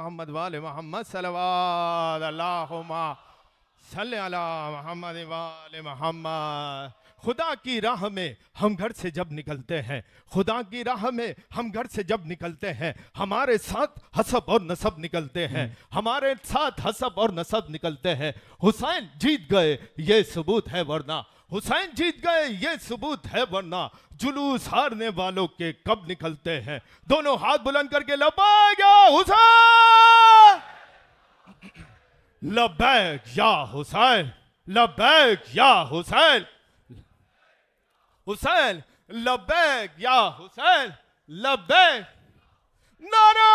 मोहम्मद वाल मोहम्मद सलवाद अला मोहम्मद वाल मोहम्मद खुदा की राह में हम घर से जब निकलते हैं खुदा की राह में हम घर से जब निकलते हैं हमारे साथ हसब और नसब निकलते हैं हमारे साथ हसब और नसब निकलते हैं हुसैन जीत गए ये सबूत है वरना हुसैन जीत गए ये सबूत है वरना जुलूस हारने वालों के कब निकलते हैं दोनों हाथ बुलंद करके लबैक या हुसैन लबैक या हुसैन लबैग या हुसैन हुसैन लबैग या हुसैन लबैक नारा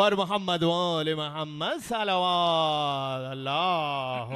पर मोहम्मद मोहम्मद सलावा अल्लाह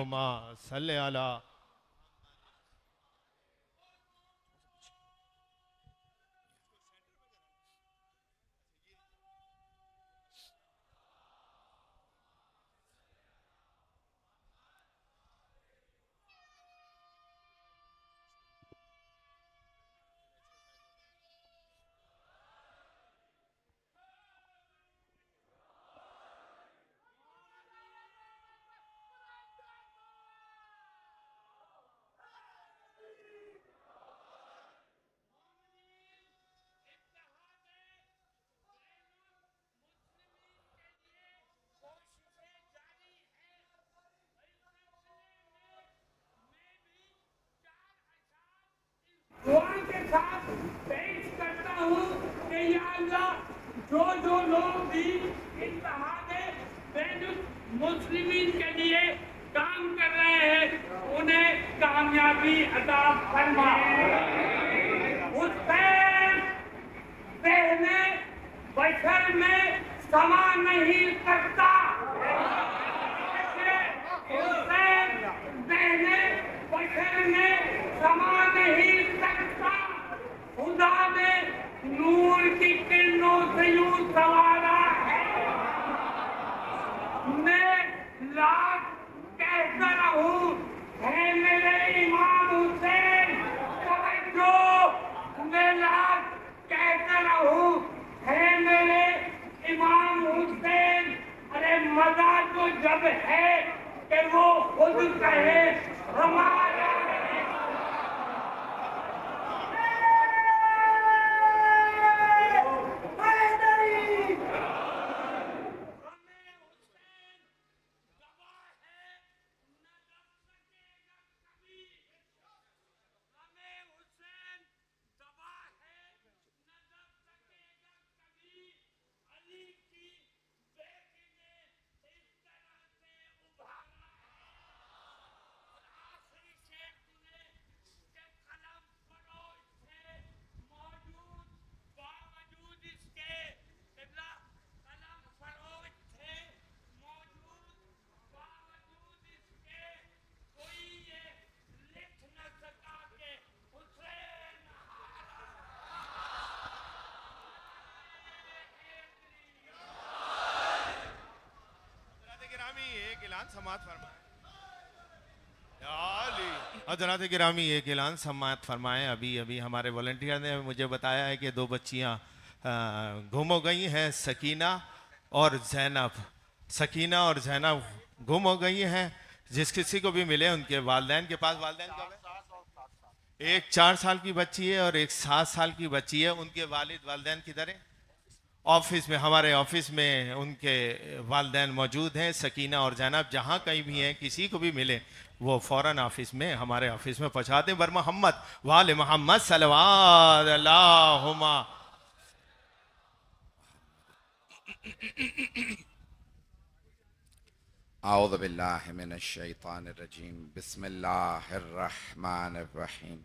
जो जो लोग भी इंतहा मुस्लिम के लिए काम कर रहे हैं उन्हें कामयाबी अदा फरमा उसने पहने में समा नहीं करता में समा नहीं सकता खुदा में नूर की जदयू सवाना है मैं लाख कहकर हूँ है मेरे इमाम हुसैन जो मैं लाख कहकर हूँ है मेरे इमाम हुसैन अरे मजा तो जब है कि वो खुद कहे हमारा गिरामी एक ऐलान समात फरमाए और हाँ, जनात गिरामी एक ऐलान समात फरमाए अभी अभी हमारे वॉल्टियर ने मुझे बताया है कि दो बच्चियाँ गुम हो गई हैं सकीना और जैनब सकीना और जैनब गुम हो गई हैं जिस किसी को भी मिले उनके वालदेन के पास वालदेन का एक चार साल की बच्ची है और एक सात साल की बच्ची है उनके वालिद वालदेन किधर है ऑफिस में हमारे ऑफिस में उनके वालदेन मौजूद हैं सकीना और जनाब जहाँ कहीं भी हैं किसी को भी मिले वो फ़ौरन ऑफिस में हमारे ऑफिस में पहुँचा दें बर मोहम्मद वाल मोहम्मद सलवा अल्लाहुमा रजीम बिस्मिल्लाहिर रहीम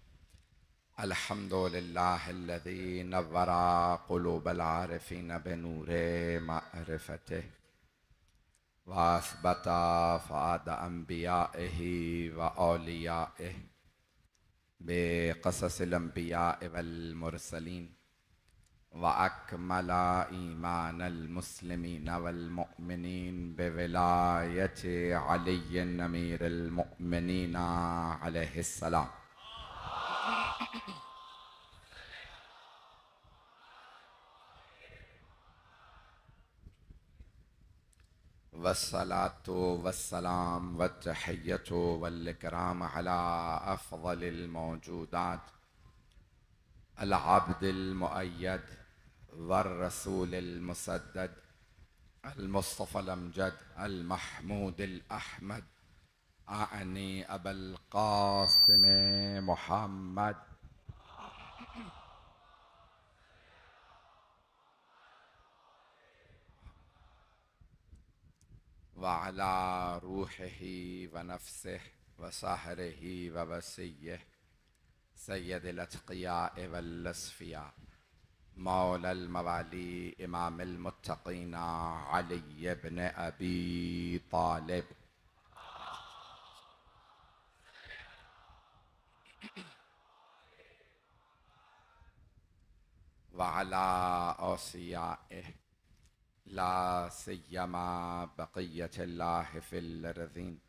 الحمد لله الذي نظر قلوب العارفين بنور معرفته واثبت فؤاد انبيائه واوليائه بقصص الانبياء والمرسلين واكمل ايمان المسلمين والمؤمنين بولايه علي امير المؤمنين عليه السلام والصلاة والسلام والتحية والإكرام على أفضل الموجودات العبد المؤيد والرسول المسدد المصطفى الأمجد المحمود الأحمد أعني أبا القاسم محمد وعلى روحه ونفسه وسهره وبسيه سيد الأتقياء والأصفياء مولى الموالي إمام المتقين علي بن أبي طالب وعلى أوصيائه لا سيما بقية الله في الأرضين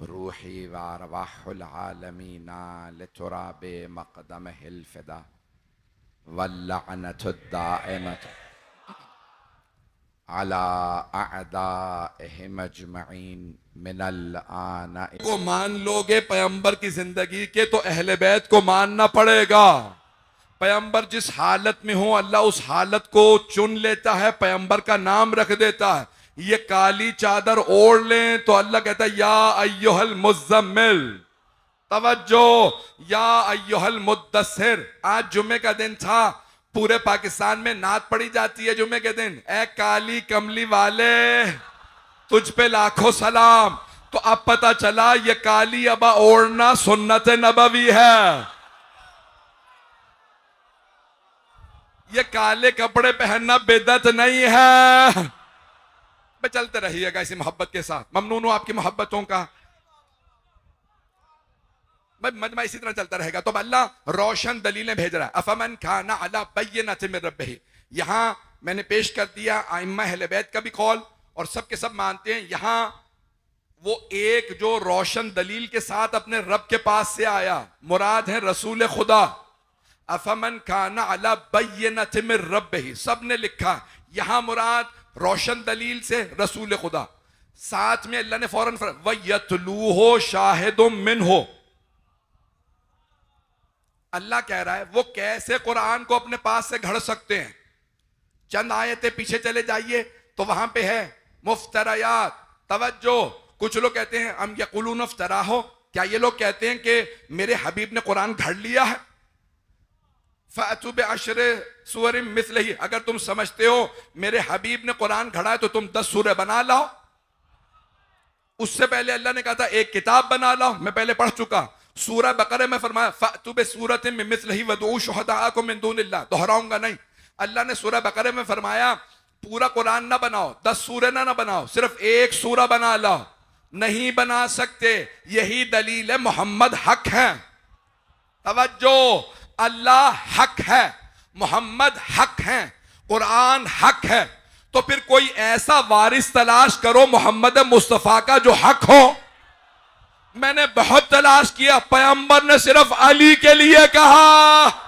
روحي وأرواح العالمين لتراب مقدمه الفدا واللعنة الدائمة को मान लोगे पैम्बर की जिंदगी के तो अहल बैत को मानना पड़ेगा पैम्बर जिस हालत में हो अल्लाह उस हालत को चुन लेता है पैम्बर का नाम रख देता है ये काली चादर ओढ़ लें तो अल्लाह कहता है या अयोहल मुजम्मिल तवज्जो या अयोहल मुद्दसर आज जुमे का दिन था पूरे पाकिस्तान में नात पड़ी जाती है जुम्मे के दिन ए काली कमली वाले तुझ पे लाखों सलाम तो अब पता चला ये काली अबा ओढ़ना सुन्नत नबवी है ये काले कपड़े पहनना बेदत नहीं है चलते रहिएगा इसी मोहब्बत के साथ ममनून आपकी मोहब्बतों का मजमा इसी तरह चलता रहेगा तो अल्लाह रोशन दलीलें भेज रहा है अफमन खाना अला बैन रब यहाँ मैंने पेश कर दिया आइम्मा हलबैत का भी कॉल और सब सब मानते हैं यहाँ वो एक जो रोशन दलील के साथ अपने रब के पास से आया मुराद है रसूल खुदा अफमन खाना अला बैन रब ही सब ने लिखा यहाँ मुराद रोशन दलील से रसूल खुदा साथ में अल्लाह ने फौरन फर... वो शाहिद मिन हो अल्लाह कह रहा है वो कैसे कुरान को अपने पास से घड़ सकते हैं चंद आयतें पीछे चले जाइए तो वहां पे है मुफ्तरायात तवज्जो कुछ लोग कहते हैं हम यकुलून अफ्तरा हो क्या ये लोग कहते हैं कि मेरे हबीब ने कुरान घड़ लिया है फ़ातुब अशर सूर मिसल ही अगर तुम समझते हो मेरे हबीब ने कुरान घड़ा है तो तुम दस सूर्य बना लाओ उससे पहले अल्लाह ने कहा था एक किताब बना लाओ मैं पहले पढ़ चुका सूरह बकर में फरमाया फ़ातुब सूरत ही शहदा को दोहराऊंगा नहीं अल्लाह ने सूरह बकर में फरमाया पूरा कुरान ना बनाओ दस सूर्य ना ना बनाओ सिर्फ एक सूरह बना लाओ नहीं बना सकते यही दलील है मोहम्मद हक है तवज्जो अल्लाह हक है मोहम्मद हक है कुरान हक है तो फिर कोई ऐसा वारिस तलाश करो मोहम्मद मुस्तफ़ा का जो हक हो मैंने बहुत तलाश किया पैंबर ने सिर्फ अली के लिए कहा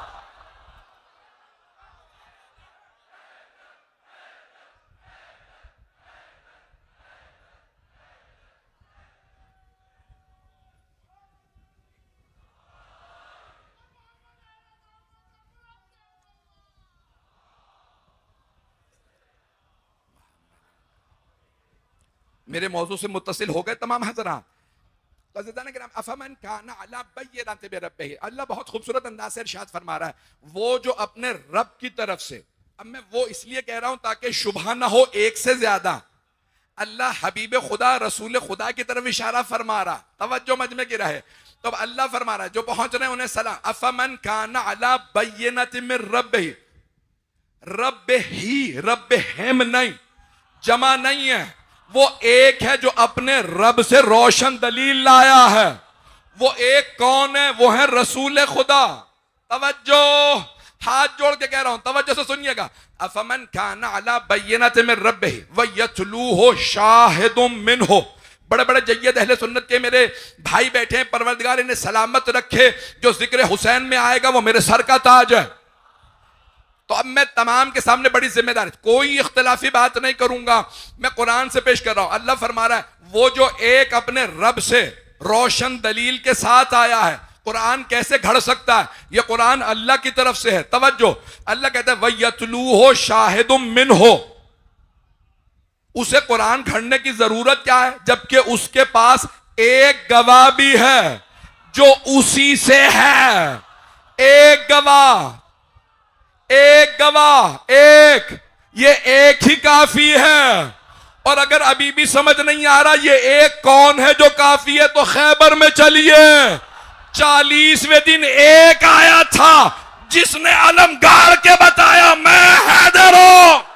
मेरे मौजू से मुतसिल हो गए तमाम हजरात अल्लाह बहुत खूबसूरत अंदाज से फरमा रहा है वो जो अपने रब की तरफ से अब मैं वो इसलिए कह रहा हूं ताकि शुभा ना हो एक से ज्यादा अल्लाह हबीब खुदा रसूल खुदा की तरफ इशारा फरमा रहा तवज्जो मजमे गिरा है तो अल्लाह फरमा रहा है जो पहुंच रहे हैं उन्हें सलाम अफमन अला बैनत में रब ही रब ही रब हेम नहीं जमा नहीं है वो एक है जो अपने रब से रोशन दलील लाया है वो एक कौन है वो है रसूल खुदा तवज्जो हाथ जोड़ के कह रहा हूं तवज्जो से सुनिएगा अफमन खाना अला बैना में रब व हो शाहिद मिन हो बड़े बड़े जैद अहले सुन्नत के मेरे भाई बैठे हैं परवरदगार इन्हें सलामत रखे जो जिक्र हुसैन में आएगा वो मेरे सर का ताज है तो अब मैं तमाम के सामने बड़ी जिम्मेदारी कोई इख्तलाफी बात नहीं करूंगा मैं कुरान से पेश कर रहा हूं अल्लाह फरमा रहा है वो जो एक अपने रब से रोशन दलील के साथ आया है कुरान कैसे घड़ सकता है यह कुरान अल्लाह की तरफ से है तवज्जो अल्लाह कहता है वयतलू हो शाहिद मिन हो उसे कुरान घड़ने की जरूरत क्या है जबकि उसके पास एक गवाह भी है जो उसी से है एक गवाह एक गवाह एक ये एक ही काफी है और अगर अभी भी समझ नहीं आ रहा ये एक कौन है जो काफी है तो खैबर में चलिए चालीसवें दिन एक आया था जिसने अलमगार के बताया मैं हैदर हूं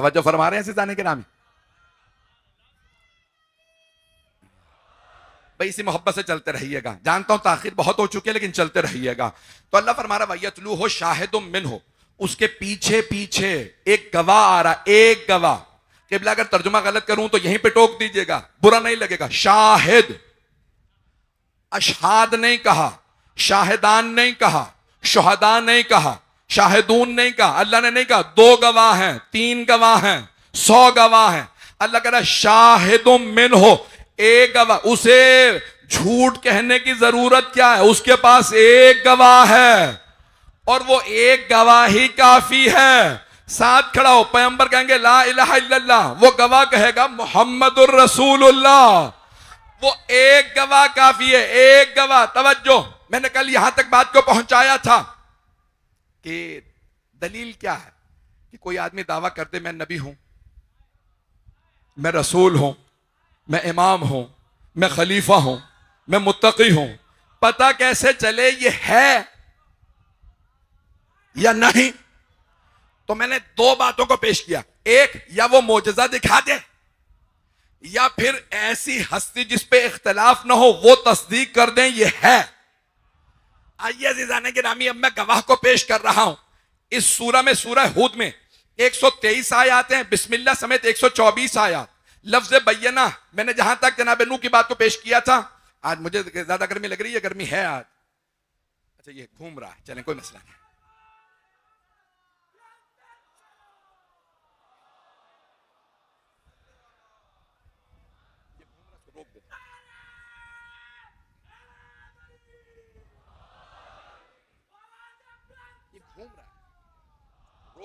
तवज्जो फरमा रहे हैं सिजाने के नाम भाई इसी मोहब्बत से चलते रहिएगा जानता हूं ताखिर बहुत हो चुकी है लेकिन चलते रहिएगा तो अल्लाह फरमा फरमारा भैया हो शाहिद मिन हो उसके पीछे पीछे एक गवाह आ रहा एक गवाह किबला अगर तर्जुमा गलत करूं तो यहीं पे टोक दीजिएगा बुरा नहीं लगेगा शाहिद अशहाद नहीं कहा शाहिदान नहीं कहा शोहदान नहीं कहा शाहिदून नहीं कहा अल्लाह ने नहीं कहा दो गवाह हैं तीन गवाह हैं सौ गवाह हैं अल्लाह कह रहा शाहिद मिन हो एक गवाह उसे झूठ कहने की जरूरत क्या है उसके पास एक गवाह है और वो एक गवाह ही काफी है साथ खड़ा हो पैंबर कहेंगे ला इलाहा इल्लल्लाह वो गवाह कहेगा मोहम्मद रसूलुल्लाह वो एक गवाह काफी है एक गवाह तवज्जो मैंने कल यहां तक बात को पहुंचाया था कि दलील क्या है कि कोई आदमी दावा कर दे मैं नबी हूं मैं रसूल हूं मैं इमाम हूं मैं खलीफा हूं मैं मुत्तकी हूं पता कैसे चले ये है या नहीं तो मैंने दो बातों को पेश किया एक या वो मोजा दिखा दे या फिर ऐसी हस्ती जिस पे इख्तलाफ ना हो वो तस्दीक कर दें ये है आइए अजीजान के नामी अब मैं गवाह को पेश कर रहा हूं इस सूरह में सूरह हूद में 123 आयात हैं बिस्मिल्ला समेत 124 आयात लफ्ज बैना मैंने जहां तक जनाब नू की बात को पेश किया था आज मुझे ज्यादा गर्मी लग रही है गर्मी है आज अच्छा ये घूम रहा है चले कोई मसला नहीं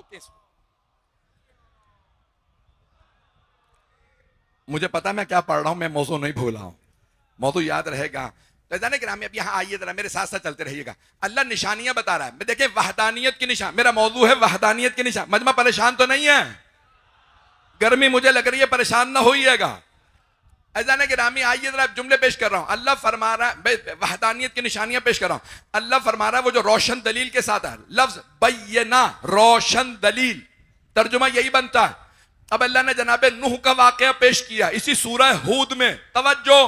बोलते मुझे पता मैं क्या पढ़ रहा हूं मैं मौजू नहीं भूला हूं मौजू याद रहेगा तो जाने के में अब यहां आइए जरा मेरे साथ साथ चलते रहिएगा अल्लाह निशानियां बता रहा है मैं देखिए वहदानियत की निशान मेरा मौजू है वहदानियत की निशान मजमा परेशान तो नहीं है गर्मी मुझे लग रही है परेशान ना होइएगा अजाना गिरामी आइए जरा जुमले पेश कर रहा हूँ अल्लाह फरमा रहा है वहदानियत की निशानियां पेश कर रहा हूँ अल्लाह फरमा रहा है वो जो रोशन दलील के साथ है लफ्ज बैना रोशन दलील तर्जुमा यही बनता है अब अल्लाह ने जनाब नूह का वाक्य पेश किया इसी सूरह हूद में तवज्जो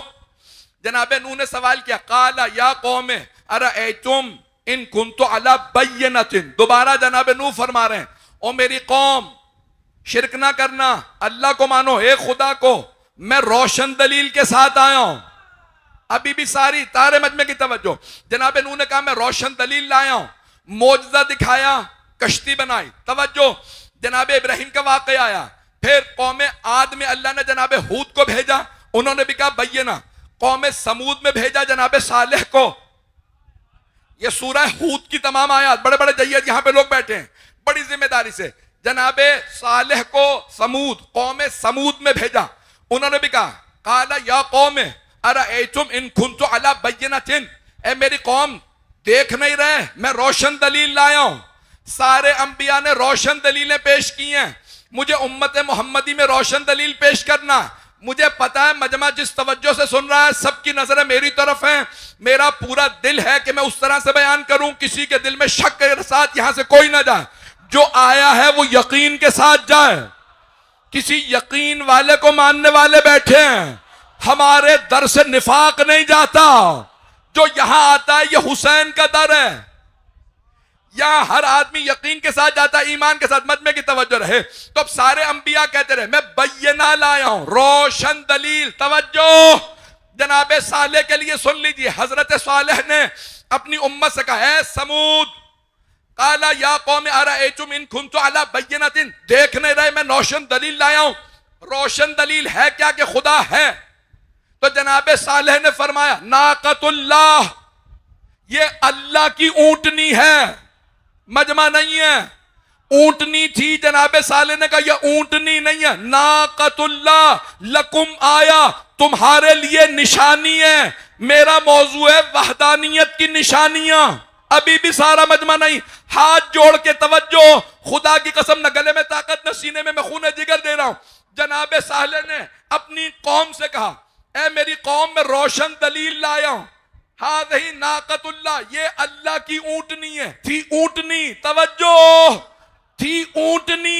जनाब नूह ने सवाल किया काला या कौम अरे ए तुम इन कुन तो अला बैनतिन दोबारा जनाब नूह फरमा रहे हैं ओ मेरी कौम शिरक ना करना अल्लाह को मानो हे खुदा को मैं रोशन दलील के साथ आया हूं अभी भी सारी तारे मजमे की तवज्जो जनाब नू ने कहा मैं रोशन दलील लाया हूं मोजदा दिखाया कश्ती बनाई तवज्जो जनाब इब्राहिम का वाक़ आया फिर कौम आद में अल्लाह ने जनाब हूद को भेजा उन्होंने भी कहा भैया ना कौम समूद में भेजा जनाब सालेह को यह सूरह हूद की तमाम आयात बड़े बड़े जैद यहां पर लोग बैठे हैं बड़ी जिम्मेदारी से जनाब सालेह को समूद कौम समूद में भेजा उन्होंने भी कहा काला या कौम अरा तुम इन खुन तो अला बैनातिन ए मेरी कौम देख नहीं रहे मैं रोशन दलील लाया हूं सारे अंबिया ने रोशन दलीलें पेश की हैं मुझे उम्मत मोहम्मदी में रोशन दलील पेश करना मुझे पता है मजमा जिस तवज्जो से सुन रहा है सबकी नजरें मेरी तरफ हैं मेरा पूरा दिल है कि मैं उस तरह से बयान करूं किसी के दिल में शक के साथ यहां से कोई ना जाए जो आया है वो यकीन के साथ जाए किसी यकीन वाले को मानने वाले बैठे हैं हमारे दर से निफाक नहीं जाता जो यहां आता है ये हुसैन का दर है यहां हर आदमी यकीन के साथ जाता है ईमान के साथ मजमे की तवज्जो रहे तो अब सारे अंबिया कहते रहे मैं बैना लाया हूं रोशन दलील तवज्जो जनाब साले के लिए सुन लीजिए हजरत साले ने अपनी उम्मत से कहा है समूद काला या कौम आरा एचुम इन खुन तो आला देख नहीं रहे मैं रोशन दलील लाया हूं रोशन दलील है क्या कि खुदा है तो जनाब साले ने फरमाया नाकतुल्लाह ये अल्लाह की ऊंटनी है मजमा नहीं है ऊंटनी थी जनाब साले ने कहा यह ऊंटनी नहीं है नाकतुल्ला लकुम आया तुम्हारे लिए निशानी है मेरा मौजू है वहदानियत की निशानियां अभी भी सारा मजमा नहीं हाथ जोड़ के तवज्जो खुदा की कसम न गले में ताकत न सीने में मैं खून जिगर दे रहा हूं जनाब साहले ने अपनी कौम से कहा ए मेरी कौम में रोशन दलील लाया हूं हाथ ही नाकतुल्ला ये अल्लाह की ऊंटनी है थी ऊंटनी तवज्जो थी ऊंटनी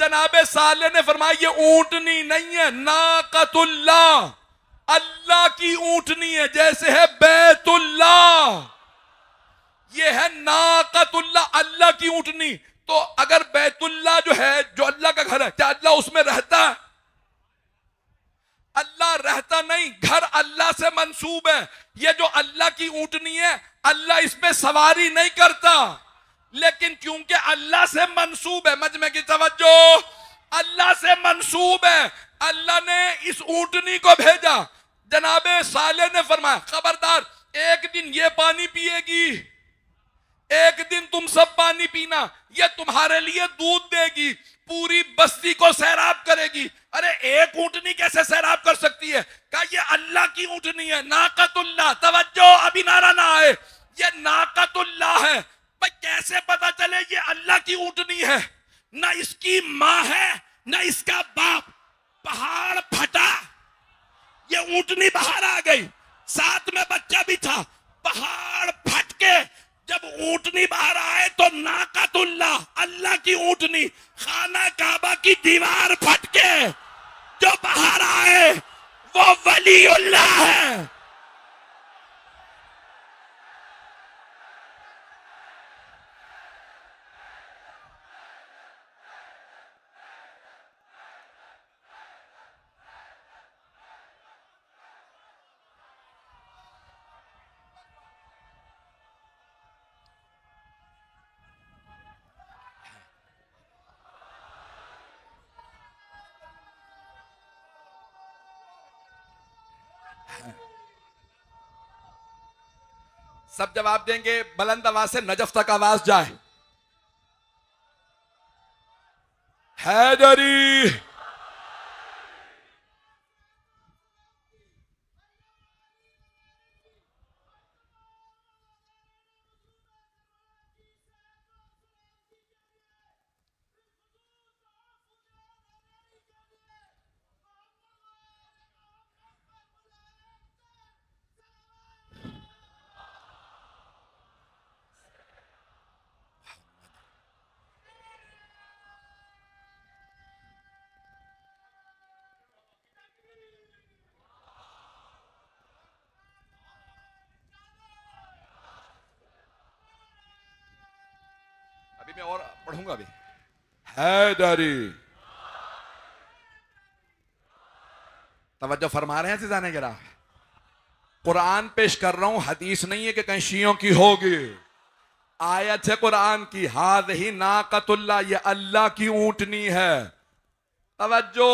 जनाब साले ने फरमाया ये ऊंटनी नहीं है नाकतुल्ला अल्लाह की ऊंटनी है जैसे है बैतुल्ला ये है नाकतुल्ला अल्लाह की ऊटनी तो अगर बैतुल्ला जो है जो अल्लाह का घर है क्या अल्लाह उसमें रहता है अल्लाह रहता नहीं घर अल्लाह से मंसूब है ये जो अल्लाह की ऊटनी है अल्लाह इसमें सवारी नहीं करता लेकिन क्योंकि अल्लाह से मंसूब है मजमे की तवज्जो अल्लाह से मंसूब है अल्लाह ने इस ऊटनी को भेजा जनाबे साले ने फरमाया खबरदार एक दिन ये पानी पिएगी एक दिन तुम सब पानी पीना ये तुम्हारे लिए दूध देगी पूरी बस्ती को सैराब करेगी अरे एक ऊंटनी कैसे सैराब कर सकती है क्या ये अल्लाह की ऊंटनी है नाकतुल्ला तवज्जो अभी नारा ना आए ये नाकतुल्ला है भाई कैसे पता चले ये अल्लाह की ऊंटनी है ना इसकी माँ है ना इसका बाप पहाड़ फटा ये ऊंटनी बाहर आ गई साथ में बच्चा भी था पहाड़ फटके जब ऊटनी बाहर आए तो नाकतुल्ला अल्लाह की ऊटनी खाना काबा की दीवार फटके जो बाहर आए वो वली है जवाब देंगे बुलंद आवाज से नजफ तक आवाज जाए हैदरी कहूंगा अभी हैदरी तवज्जो फरमा रहे हैं सीजाने गिरा कुरान पेश कर रहा हूं हदीस नहीं है कि कहीं शियों की होगी आयत है कुरान की हाज ही नाकतुल्ला ये अल्लाह की ऊंटनी है तवज्जो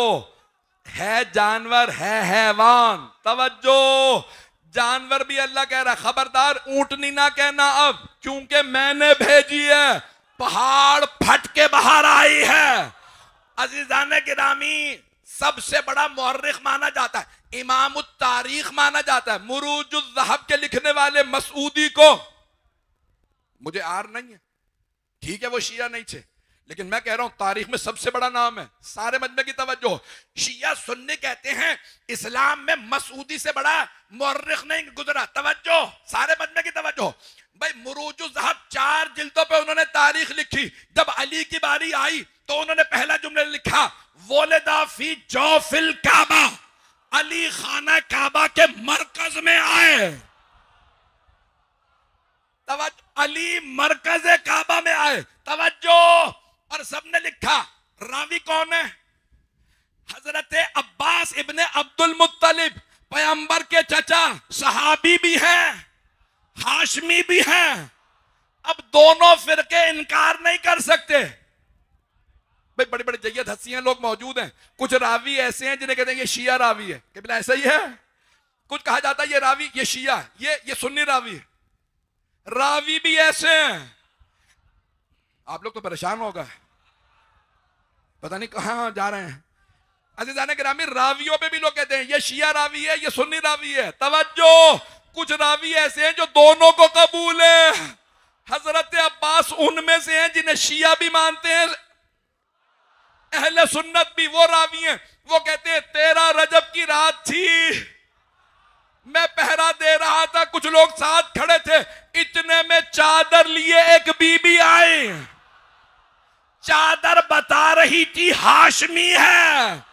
है जानवर है हैवान तवज्जो जानवर भी अल्लाह कह रहा खबरदार ऊंटनी ना कहना अब क्योंकि मैंने भेजी है पहाड़ फट के बाहर आई है अजीजान गिरामी सबसे बड़ा मौरख माना जाता है इमाम तारीख माना जाता है मुरूजुजहब के लिखने वाले मसूदी को मुझे आर नहीं है ठीक है वो शिया नहीं थे लेकिन मैं कह रहा हूं तारीख में सबसे बड़ा नाम है सारे मजमे की तवज्जो शिया सुन्नी कहते हैं इस्लाम में मसूदी से बड़ा मौरख नहीं गुजरा तवज्जो सारे मजमे की तवज्जो भाई मुरूजु साहब चार जिल्दों पे उन्होंने तारीख लिखी जब अली की बारी आई तो उन्होंने पहला जुमले लिखा वोलेदाफी जोफिल काबा अली खाना काबा के मरकज में आए अली मरकज काबा में आए तवज्जो और सबने लिखा रावी कौन है हजरत अब्बास इबन अब्दुल मुत्तलिब पैगंबर के चचा सहाबी भी हैं हाशमी भी है अब दोनों फिरके इनकार नहीं कर सकते भाई बड़े बड़े जैयद हसी हैं लोग मौजूद हैं कुछ रावी ऐसे हैं जिन्हें कहते हैं ये शिया रावी है कि बिना ऐसा ही है कुछ कहा जाता है ये रावी ये शिया ये ये सुन्नी रावी है रावी भी ऐसे हैं आप लोग तो परेशान होगा पता नहीं कहा जा रहे हैं के रामी रावियों पे भी लोग कहते हैं ये शिया रावी है ये सुन्नी रावी है तवज्जो कुछ रावी ऐसे हैं जो दोनों को कबूल है हजरत अब्बास उनमें से हैं जिन्हें शिया भी मानते हैं अहले सुन्नत भी वो रावी हैं वो कहते हैं तेरा रजब की रात थी मैं पहरा दे रहा था कुछ लोग साथ खड़े थे इतने में चादर लिए एक बीबी आई चादर बता रही थी हाशमी है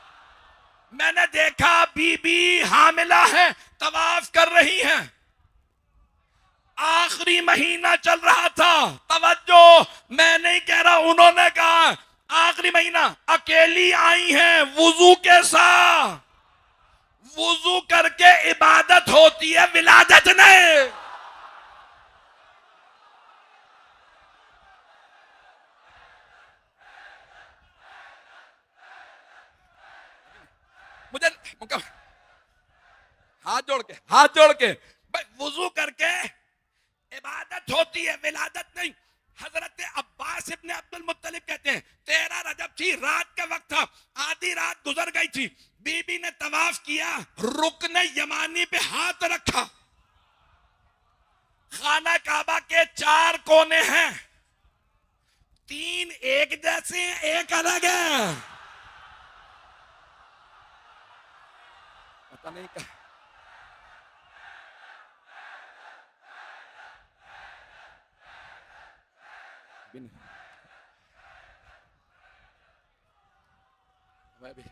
मैंने देखा बीबी हामिला है तवाफ कर रही है आखिरी महीना चल रहा था तवज्जो मैं नहीं कह रहा उन्होंने कहा आखिरी महीना अकेली आई है वजू के साथ वजू करके इबादत होती है विलादत नहीं मुझे हाथ जोड़ के हाथ जोड़ के भाई वजू करके इबादत होती है विलादत नहीं हजरत अब्बास इब्ने अब्दुल मुत्तलिब कहते हैं तेरा रजब थी रात का वक्त था आधी रात गुजर गई थी बीबी ने तवाफ किया रुकने यमानी पे हाथ रखा खाना काबा के चार कोने हैं तीन एक जैसे हैं एक अलग है 하니까 bin maybe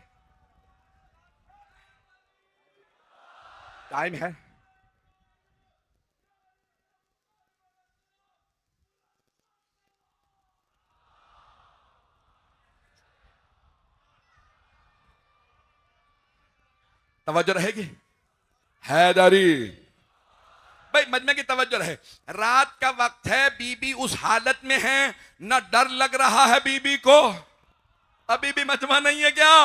time here तवज्जो रहेगी हैदरी भाई मजमे की तवज्जो रहे रात का वक्त है बीबी उस हालत में है ना डर लग रहा है बीबी को अभी भी मजमा नहीं है क्या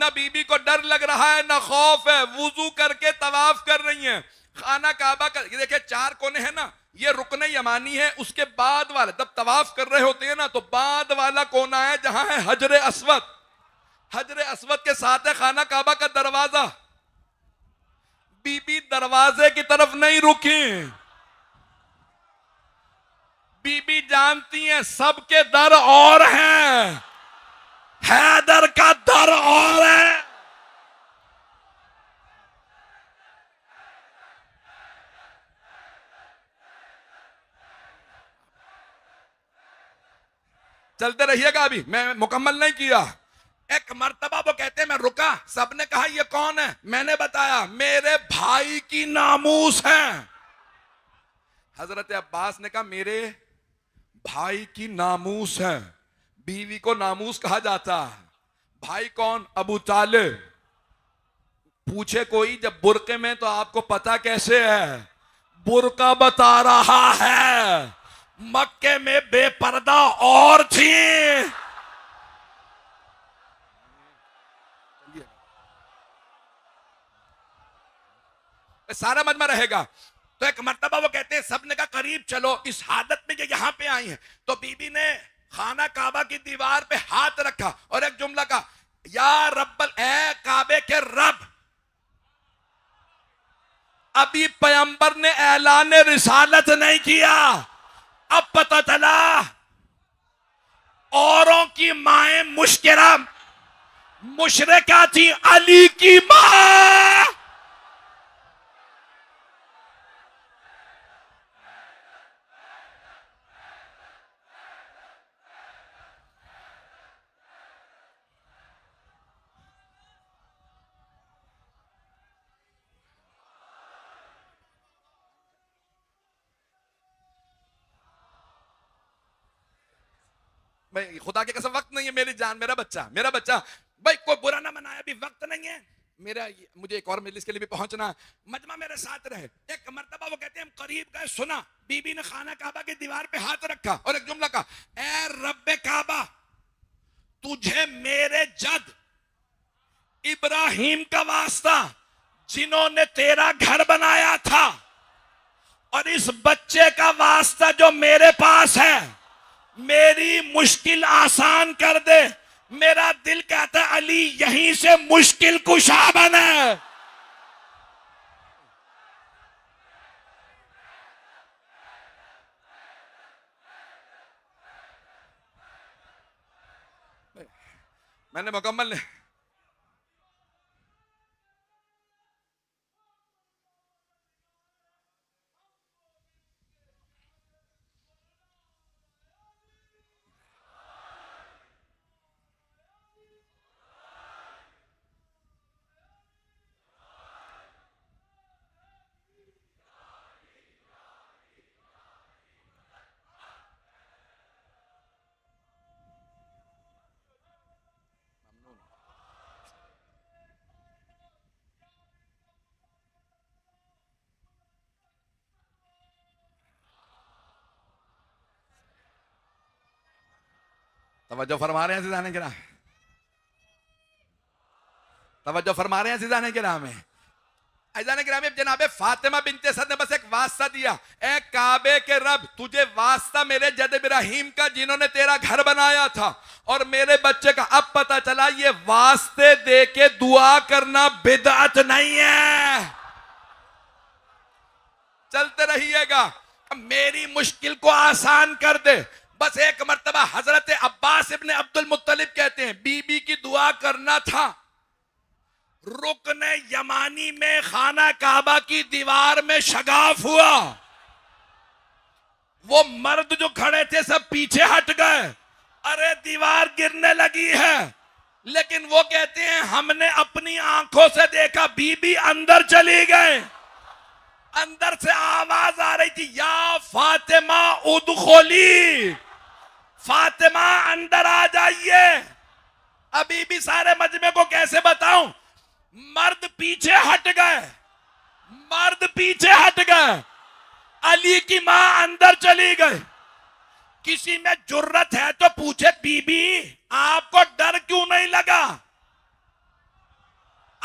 ना बीबी को डर लग रहा है ना खौफ है वजू करके तवाफ कर रही है खाना काबा कर देखे चार कोने हैं ना ये रुकने यमानी है उसके बाद वाला जब तवाफ कर रहे होते हैं ना तो बाद वाला कोना है जहां है हजर अस्वत हजरे असवद के साथ है खाना काबा का दरवाजा बीबी दरवाजे की तरफ नहीं रुकी बीबी जानती है सबके दर और हैं हैदर का दर और है चलते रहिएगा अभी मैं मुकम्मल नहीं किया एक मरतबा वो कहते हैं मैं रुका सबने कहा ये कौन है मैंने बताया मेरे भाई की नामूस है हजरत अब्बास ने कहा मेरे भाई की नामूस है बीवी को नामूस कहा जाता है भाई कौन अबू ताले पूछे कोई जब बुरके में तो आपको पता कैसे है बुरका बता रहा है मक्के में बेपर्दा और थी सारा मजमा रहेगा तो एक मरतबा वो कहते हैं सबने का करीब चलो इस हालत में ये यहाँ पे आई हैं तो बीबी ने खाना काबा की दीवार पे हाथ रखा और एक जुमला का या रब्बल ए काबे के रब अभी पैंबर ने ऐलान रिसालत नहीं किया अब पता चला औरों की माए मुशरे मुशरका थी अली की मां भाई खुदा के कसम वक्त नहीं है मेरी जान मेरा बच्चा मेरा बच्चा भाई कोई बुरा ना मनाया अभी वक्त नहीं है मेरा मुझे एक और मजलिस के लिए भी पहुंचना मजमा मेरे साथ रहे एक मरतबा वो कहते हैं हम करीब गए सुना बीबी ने खाना काबा की दीवार पे हाथ रखा और एक जुमला कहा ए रब काबा तुझे मेरे जद इब्राहिम का वास्ता जिन्होंने तेरा घर बनाया था और इस बच्चे का वास्ता जो मेरे पास है मेरी मुश्किल आसान कर दे मेरा दिल कहता अली यहीं से मुश्किल कुशा बना मैंने मुकम्मल नहीं तवज्जो फरमा रहे हैं सिदाने के नाम तवज्जो फरमा रहे हैं सिदाने के नाम में ऐसा ऐजान ग्रामी जनाब फातिमा बिनते सद ने बस एक वास्ता दिया ए काबे के रब तुझे वास्ता मेरे जद इब्राहिम का जिन्होंने तेरा घर बनाया था और मेरे बच्चे का अब पता चला ये वास्ते दे के दुआ करना बिदात नहीं है चलते रहिएगा मेरी मुश्किल को आसान कर दे बस एक मरतबा हजरत अब्बास इबन अब्दुल मुत्तलिब कहते हैं बीबी की दुआ करना था रुकन यमानी में खाना काबा की दीवार में शगाफ हुआ वो मर्द जो खड़े थे सब पीछे हट गए अरे दीवार गिरने लगी है लेकिन वो कहते हैं हमने अपनी आंखों से देखा बीबी अंदर चली गए अंदर से आवाज आ रही थी या फातिमा उदखोली फातिमा अंदर आ जाइए अभी भी सारे मजमे को कैसे बताऊं मर्द पीछे हट गए मर्द पीछे हट गए अली की मां अंदर चली गई किसी में जरूरत है तो पूछे बीबी आपको डर क्यों नहीं लगा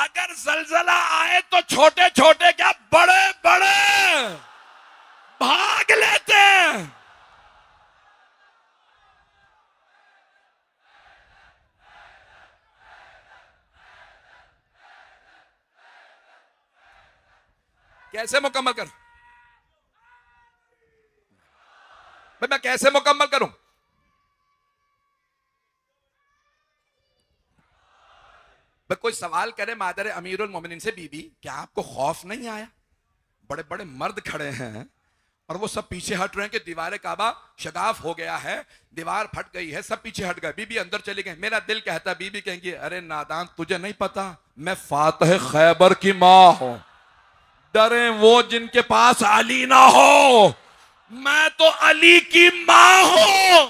अगर जलजला आए तो छोटे छोटे क्या बड़े बड़े भाग लेते हैं कैसे मुकम्मल करूं भाई मैं कैसे मुकम्मल करूं भाई कोई सवाल करे मादर अमीर मोमिन से बीबी क्या आपको खौफ नहीं आया बड़े बड़े मर्द खड़े हैं और वो सब पीछे हट रहे हैं कि दीवार काबा शगाफ हो गया है दीवार फट गई है सब पीछे हट गए बीबी अंदर चले गए मेरा दिल कहता बीबी कहेंगी अरे नादान तुझे नहीं पता मैं फातह खैबर की माँ हूं डरे वो जिनके पास अली ना हो मैं तो अली की मां हूं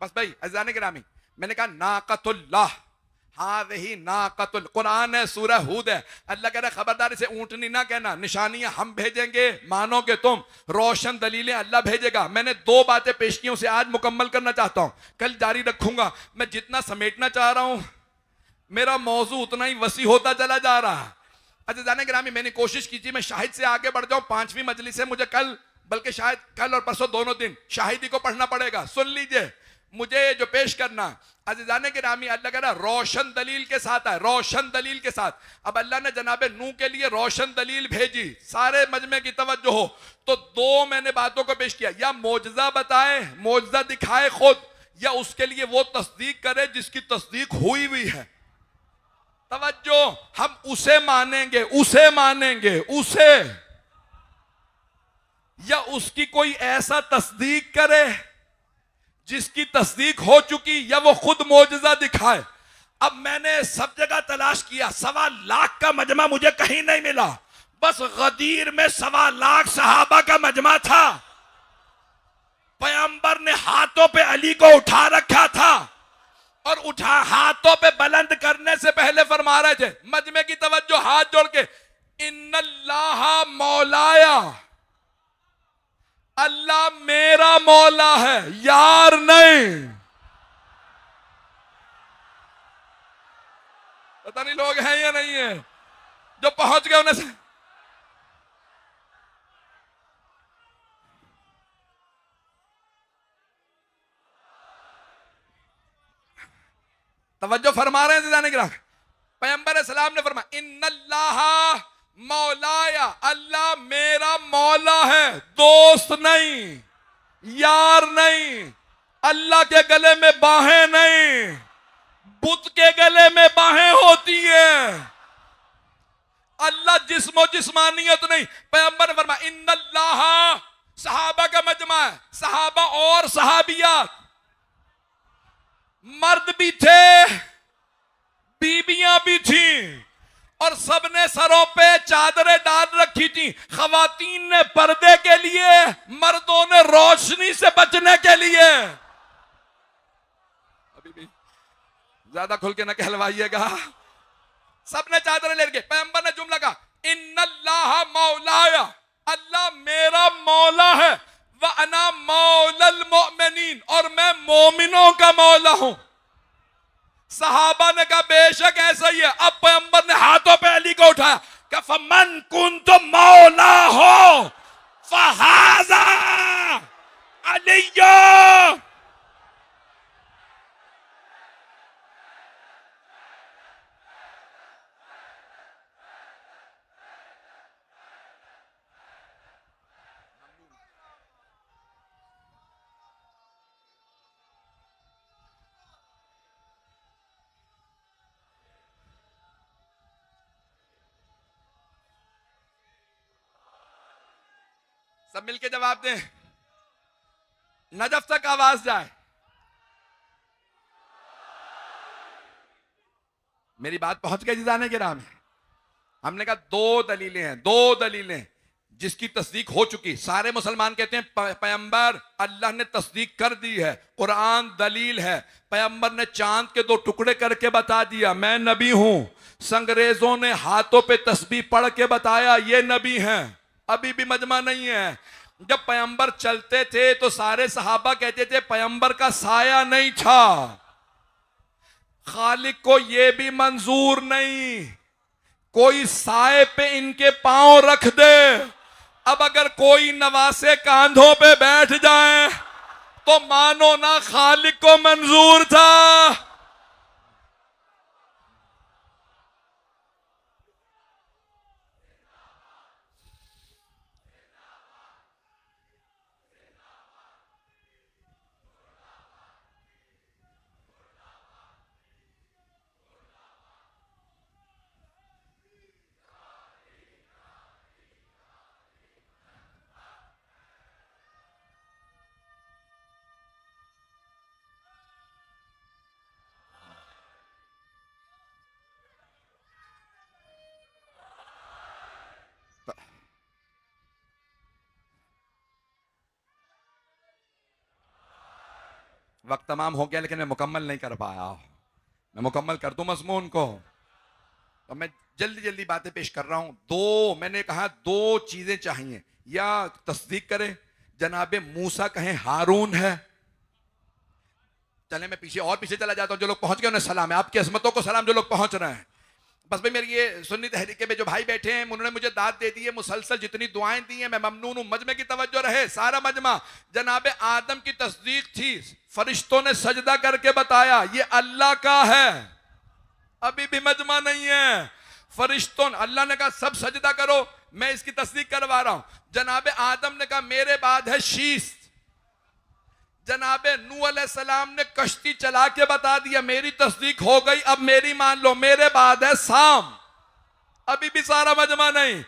बस भाई अजान नामी मैंने कहा नाकतुल्लाह हाँ वही नाकतुल कुरान है सूरह हूद है अल्लाह कह रहा खबरदारी से ऊंटनी ना कहना निशानियां हम भेजेंगे मानोगे तुम रोशन दलीलें अल्लाह भेजेगा मैंने दो बातें पेश की उसे आज मुकम्मल करना चाहता हूँ कल जारी रखूंगा मैं जितना समेटना चाह रहा हूं मेरा मौजू उतना ही वसी होता चला जा रहा अच्छा जाने ग्रामी मैंने कोशिश की थी मैं शाहिद से आगे बढ़ जाऊं पांचवी मजलिस से मुझे कल बल्कि शायद कल और परसों दोनों दिन शाहिदी को पढ़ना पड़ेगा सुन लीजिए मुझे जो पेश करना अजीजाने के नामी अल्लाह कह रहा रोशन दलील के साथ है रोशन दलील के साथ अब अल्लाह ने जनाब नू के लिए रोशन दलील भेजी सारे मजमे की तवज्जो हो तो दो मैंने बातों को पेश किया या मोजा बताए मोजा दिखाए खुद या उसके लिए वो तस्दीक करे जिसकी तस्दीक हुई हुई है तवज्जो हम उसे मानेंगे उसे मानेंगे उसे या उसकी कोई ऐसा तस्दीक करे जिसकी तस्दीक हो चुकी या वो खुद मोजा दिखाए अब मैंने सब जगह तलाश किया सवा लाख का मजमा मुझे कहीं नहीं मिला बस गदीर में सवा लाख सहाबा का मजमा था पैम्बर ने हाथों पे अली को उठा रखा था और उठा हाथों पे बुलंद करने से पहले फरमा रहे थे मजमे की तवज्जो हाथ जोड़ के इन्नल्लाह मौलाया अल्लाह मेरा मौला है यार नहीं पता नहीं लोग हैं या नहीं है जो पहुंच गए उन्हें से तो फरमा रहे हैं ग्राहक पैम्बर सलाम ने फरमाया मौलाया अल्लाह मेरा मौला है दोस्त नहीं यार नहीं अल्लाह के गले में बाहें नहीं बुत के गले में बाहें होती हैं अल्लाह जिस्मो जिस्मानियत नहीं पैम्बर फरमा इन सहाबा का मजमा है सहाबा और सहाबियात मर्द भी थे बीबियां भी थी और सबने सरों पे चादरें डाल रखी थी खातन ने पर्दे के लिए मर्दों ने रोशनी से बचने के लिए अभी भी ज्यादा खुल के ना कहलवाइएगा सबने चादरें ले रखी पैम्बर ने जुम लगा इन अल्लाह मौलाया अल्लाह मेरा मौला है व अना मोमिन और मैं मोमिनों का मौला हूं सहाबा ने कहा बेशक ऐसा ही है अब पैगंबर ने हाथों पे अली को उठाया मन कुन तो मौला हो फहाजा अलियो सब मिलके जवाब दें नजफ तक आवाज जाए मेरी बात पहुंच गई जिदाने के राम है हमने कहा दो दलीलें हैं दो दलीलें जिसकी तस्दीक हो चुकी सारे मुसलमान कहते हैं पैंबर अल्लाह ने तस्दीक कर दी है कुरान दलील है पैंबर ने चांद के दो टुकड़े करके बता दिया मैं नबी हूं संगरेजों ने हाथों पे तस्बी पढ़ के बताया ये नबी हैं अभी भी मजमा नहीं है जब पयंबर चलते थे तो सारे सहाबा कहते थे पयंबर का साया नहीं था खालिक को यह भी मंजूर नहीं कोई साय पे इनके पांव रख दे अब अगर कोई नवासे कांधों पे बैठ जाए तो मानो ना खालिक को मंजूर था वक्त तमाम हो गया लेकिन मैं मुकम्मल नहीं कर पाया मैं मुकम्मल कर दूं मजमून को तो मैं जल्दी जल्दी बातें पेश कर रहा हूं दो मैंने कहा दो चीजें चाहिए या तस्दीक करें जनाब मूसा कहें हारून है चले मैं पीछे और पीछे चला जाता हूं जो लोग पहुंच गए उन्हें सलाम है आपकी असमतों को सलाम जो लोग पहुंच रहे हैं बस भाई मेरी ये सुन्नी तहरीके में जो भाई बैठे हैं उन्होंने मुझे दाद दे दी है मुसलसल जितनी दुआएं दी हैं मैं ममनून हूं मजमे की तवज्जो रहे सारा मजमा जनाब आदम की तस्दीक थी फरिश्तों ने सजदा करके बताया ये अल्लाह का है अभी भी मजमा नहीं है फरिश्तों अल्लाह ने कहा सब सजदा करो मैं इसकी तस्दीक करवा रहा हूँ जनाब आदम ने कहा मेरे बाद है शीश जनाब नू सलाम ने कश्ती चला के बता दिया मेरी तस्दीक हो गई अब मेरी मान लो मेरे बाद है शाम अभी भी सारा मजमा नहीं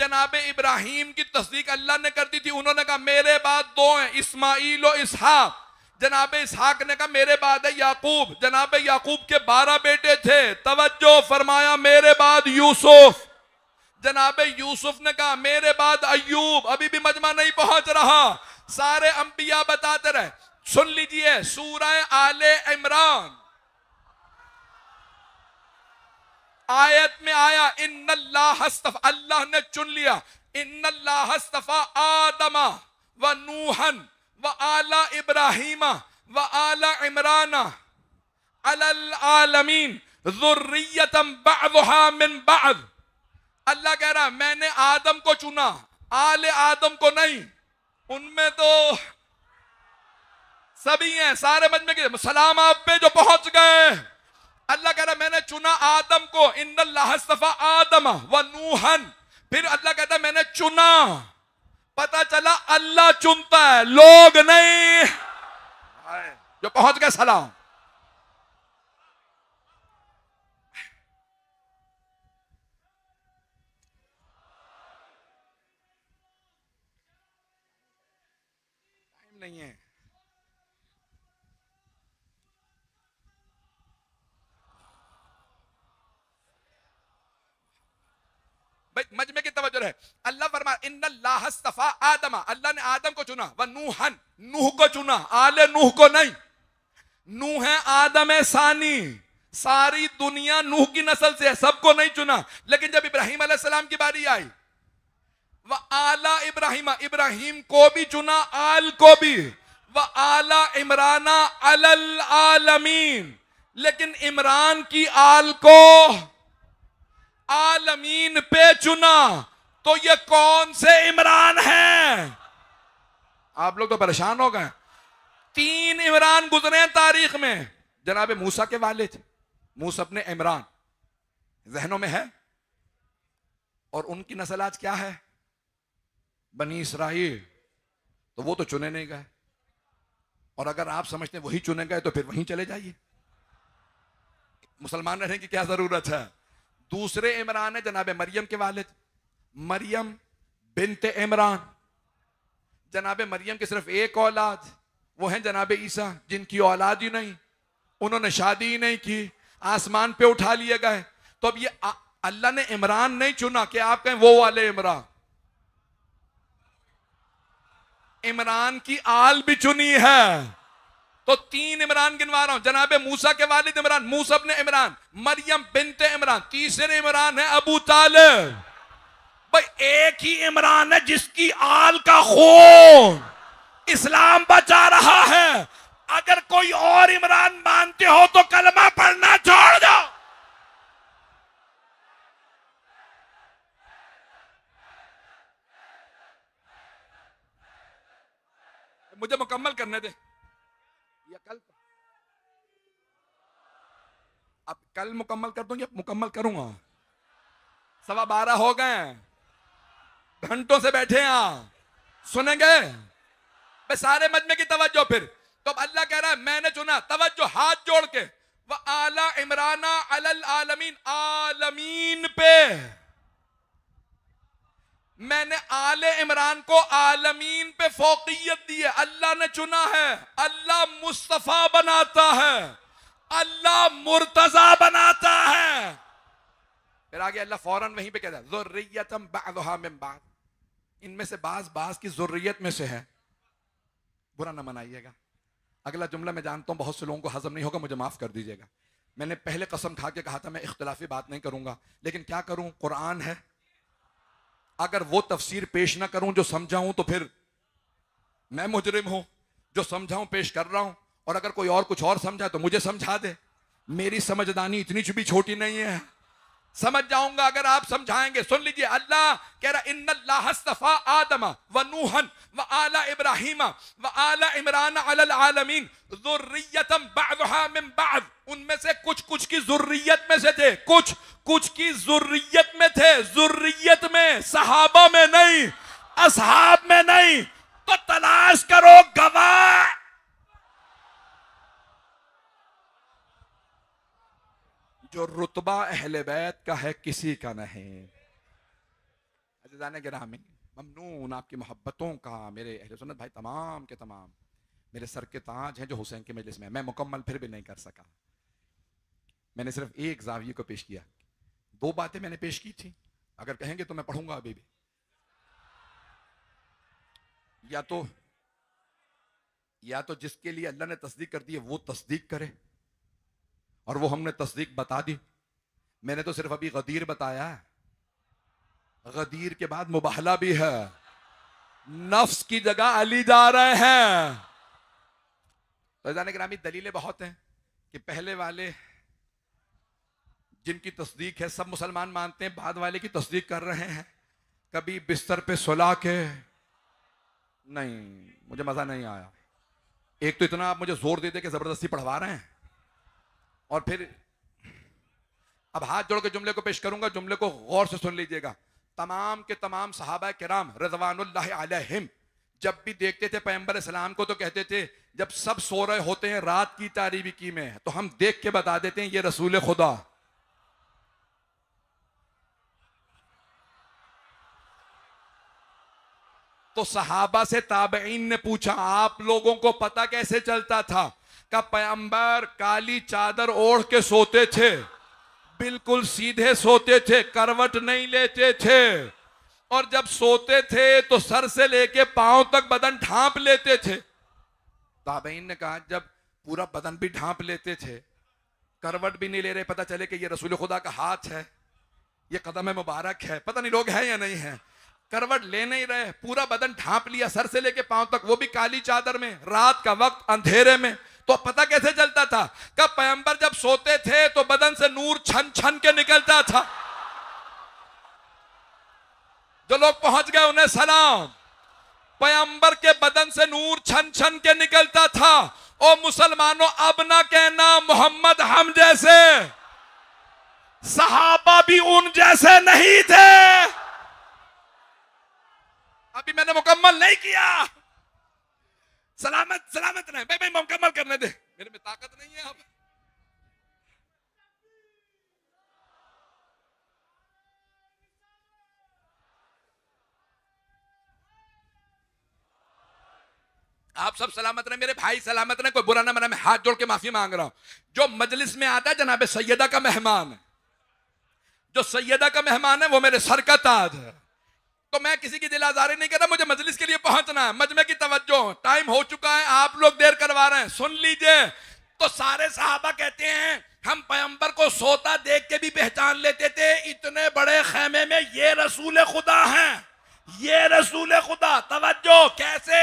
जनाब इब्राहिम की तस्दीक अल्लाह ने कर दी थी उन्होंने कहा मेरे बाद दो हैं इस्माइल और इसहाक जनाब इसहाक ने कहा मेरे बाद है याकूब जनाब याकूब के बारह बेटे थे तवज्जो फरमाया मेरे बाद यूसुफ जनाब यूसुफ ने कहा मेरे बाद अयूब अभी भी मजमा नहीं पहुंच रहा सारे अंबिया बताते रहे सुन लीजिए सूरह आले इमरान आयत में आया इन हस्तफ अल्लाह ने चुन लिया इन हस्तफा आदमा व नूहन व आला इब्राहिमा व आला इमराना अल आलमीन जुर्रियतम बअदहा मिन अल्लाह कह रहा मैंने आदम को चुना आले आदम को नहीं उनमें तो सभी हैं सारे मज में सलाम आप पे जो पहुंच गए अल्लाह कह रहा मैंने चुना आदम को इन सफा आदम व नूहन फिर अल्लाह कहता मैंने चुना पता चला अल्लाह चुनता है लोग नहीं जो पहुंच गए सलाम मजमे की तवज्जो है अल्लाह फरमा सफा आदम अल्लाह ने आदम को चुना व नूहन नूह को चुना आले नूह को नहीं नूह है आदम है सानी सारी दुनिया नूह की नस्ल से है सबको नहीं चुना लेकिन जब इब्राहिम सलाम की बारी आई व आला इब्राहिम इब्राहिम को भी चुना आल को भी व आला इमराना अल आलमीन लेकिन इमरान की आल को आलमीन पे चुना तो ये कौन से इमरान है आप लोग तो परेशान हो गए तीन इमरान गुजरे हैं तारीख में जनाब मूसा के थे मूसा अपने इमरान जहनों में है और उनकी नस्ल आज क्या है बनी इसराइल तो वो तो चुने नहीं गए और अगर आप समझते वही चुने गए तो फिर वहीं चले जाइए मुसलमान रहने की क्या जरूरत है दूसरे इमरान है जनाब मरियम के वालिद मरियम बिनते इमरान जनाब मरियम के सिर्फ एक औलाद वो हैं जनाब ईसा जिनकी औलाद ही नहीं उन्होंने शादी ही नहीं की आसमान पे उठा लिए गए तो अब ये अल्लाह ने इमरान नहीं चुना कि आप कहें वो वाले इमरान इमरान की आल भी चुनी है तो तीन इमरान गिनवा रहा हूं जनाब मूसा के वालिद इमरान मूसब ने इमरान मरियम बिनते इमरान तीसरे इमरान है अबू ताल भाई एक ही इमरान है जिसकी आल का खून इस्लाम बचा रहा है अगर कोई और इमरान मानते हो तो कलमा पढ़ना छोड़ दो मुझे मुकम्मल करने दे या कल अब कल मुकम्मल कर दूंगी मुकम्मल करूंगा सवा बारह हो गए घंटों से बैठे हैं सुनेंगे मैं सारे मजमे की तवज्जो फिर तो अल्लाह कह रहा है मैंने चुना तवज्जो हाथ जोड़ के वह आला इमराना अल आलमीन आलमीन पे मैंने आल इमरान को आलमीन पे फोकियत दी है अल्लाह ने चुना है अल्लाह मुस्तफ़ा बनाता है अल्लाह मुर्तजा बनाता है फिर आगे अल्लाह फौरन वहीं पे कहता है जुर्रियतम बाद इनमें से बाज बाज की जरूरीत में से है बुरा ना मनाइएगा अगला जुमला मैं जानता हूँ बहुत से लोगों को हजम नहीं होगा मुझे माफ़ कर दीजिएगा मैंने पहले कसम खा के कहा था मैं इख्तलाफी बात नहीं करूंगा लेकिन क्या करूं कुरान है अगर वो तफसीर पेश ना करूं जो समझाऊं तो फिर मैं मुजरिम हूं जो समझाऊं पेश कर रहा हूं और अगर कोई और कुछ और समझा तो मुझे समझा दे मेरी समझदानी इतनी भी छोटी नहीं है समझ जाऊंगा अगर आप समझाएंगे सुन लीजिए अल्लाह कह रहा इन अल्लाहफा आदमा व नूहन व आला इब्राहिम व आला इमरान आलमीन उनमें से कुछ कुछ की जुर्रियत में से थे कुछ कुछ की जुर्रियत में थे जुर्रियत में सहाबा में नहीं असहाब में नहीं तो तलाश करो गवाह जो रुतबा अहल बैत का है किसी का नहीं अजान ग्रामी ममनून आपकी मोहब्बतों का मेरे अहल सुन्नत भाई तमाम के तमाम मेरे सर के ताज हैं जो हुसैन के मजलिस में मैं मुकम्मल फिर भी नहीं कर सका मैंने सिर्फ एक जाविये को पेश किया दो बातें मैंने पेश की थी अगर कहेंगे तो मैं पढ़ूंगा अभी भी या तो या तो जिसके लिए अल्लाह ने तस्दीक कर दी है वो तस्दीक करे और वो हमने तस्दीक बता दी मैंने तो सिर्फ अभी गदीर बताया है गदीर के बाद मुबाहला भी है नफ्स की जगह अली जा रहे हैं तो जाने ग्रामी दलीलें बहुत हैं कि पहले वाले जिनकी तस्दीक है सब मुसलमान मानते हैं बाद वाले की तस्दीक कर रहे हैं कभी बिस्तर पे सुला के नहीं मुझे मज़ा नहीं आया एक तो इतना आप मुझे जोर दे दे के ज़बरदस्ती पढ़वा रहे हैं और फिर अब हाथ जोड़ के जुमले को पेश करूंगा जुमले को गौर से सुन लीजिएगा तमाम के तमाम सहाबा कराम रजवान जब भी देखते थे पैम्बर इस्लाम को तो कहते थे जब सब सो रहे होते हैं रात की तारीबी की में तो हम देख के बता देते हैं ये रसूल खुदा तो सहाबा से ताबेन ने पूछा आप लोगों को पता कैसे चलता था का पैम्बर काली चादर ओढ़ के सोते थे बिल्कुल सीधे सोते थे करवट नहीं लेते थे और जब सोते थे तो सर से लेके पांव तक बदन ढांप लेते थे ताबेन ने कहा जब पूरा बदन भी ढांप लेते थे करवट भी नहीं ले रहे पता चले कि ये रसूल खुदा का हाथ है ये कदम है मुबारक है पता नहीं लोग हैं या नहीं है करवट ले नहीं रहे पूरा बदन ढांप लिया सर से लेके पांव तक वो भी काली चादर में रात का वक्त अंधेरे में तो पता कैसे चलता था कब पैंबर जब सोते थे तो बदन से नूर छन छन के निकलता था जो लोग पहुंच गए उन्हें सलाम पैंबर के बदन से नूर छन छन के निकलता था ओ मुसलमानों अब ना कहना मोहम्मद हम जैसे सहाबा भी उन जैसे नहीं थे अभी मैंने मुकम्मल नहीं किया सलामत सलामत रहे भाई भाई मुकम्मल करने दे मेरे में ताकत नहीं है अब आप सब सलामत रहे मेरे भाई सलामत रहे कोई बुरा ना मना मैं हाथ जोड़ के माफी मांग रहा हूं जो मजलिस में आता है जनाबे सैयदा का मेहमान है जो सैयदा का मेहमान है वो मेरे सर का ताज है तो मैं किसी की दिल आजारी नहीं कर रहा मुझे मजलिस के लिए पहुंचना है मजमे की तवज्जो टाइम हो चुका है आप लोग देर करवा रहे हैं सुन लीजिए तो सारे साहबा कहते हैं हम पैगंबर को सोता देख के भी पहचान लेते थे इतने बड़े खेमे में ये रसूल खुदा हैं ये रसूल खुदा तवज्जो कैसे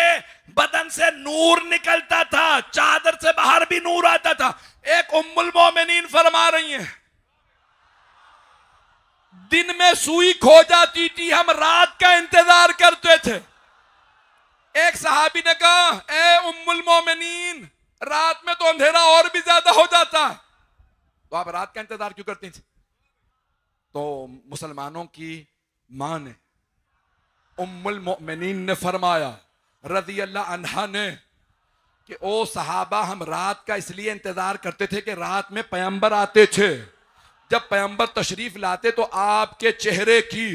बदन से नूर निकलता था चादर से बाहर भी नूर आता था एक उम्मुल मोमिनीन फरमा रही है दिन में सुई खो जाती थी हम रात का इंतजार करते थे एक सहाबी ने कहा ए उम्मुल मोमिनीन रात में तो अंधेरा और भी ज्यादा हो जाता है तो आप रात का इंतजार क्यों करती थी तो मुसलमानों की मां ने उम्मुल मोमिनीन ने फरमाया रजी अल्लाह अनहा ने कि ओ सहाबा हम रात का इसलिए इंतजार करते थे कि रात में पयंबर आते थे जब पैंबर तशरीफ लाते तो आपके चेहरे की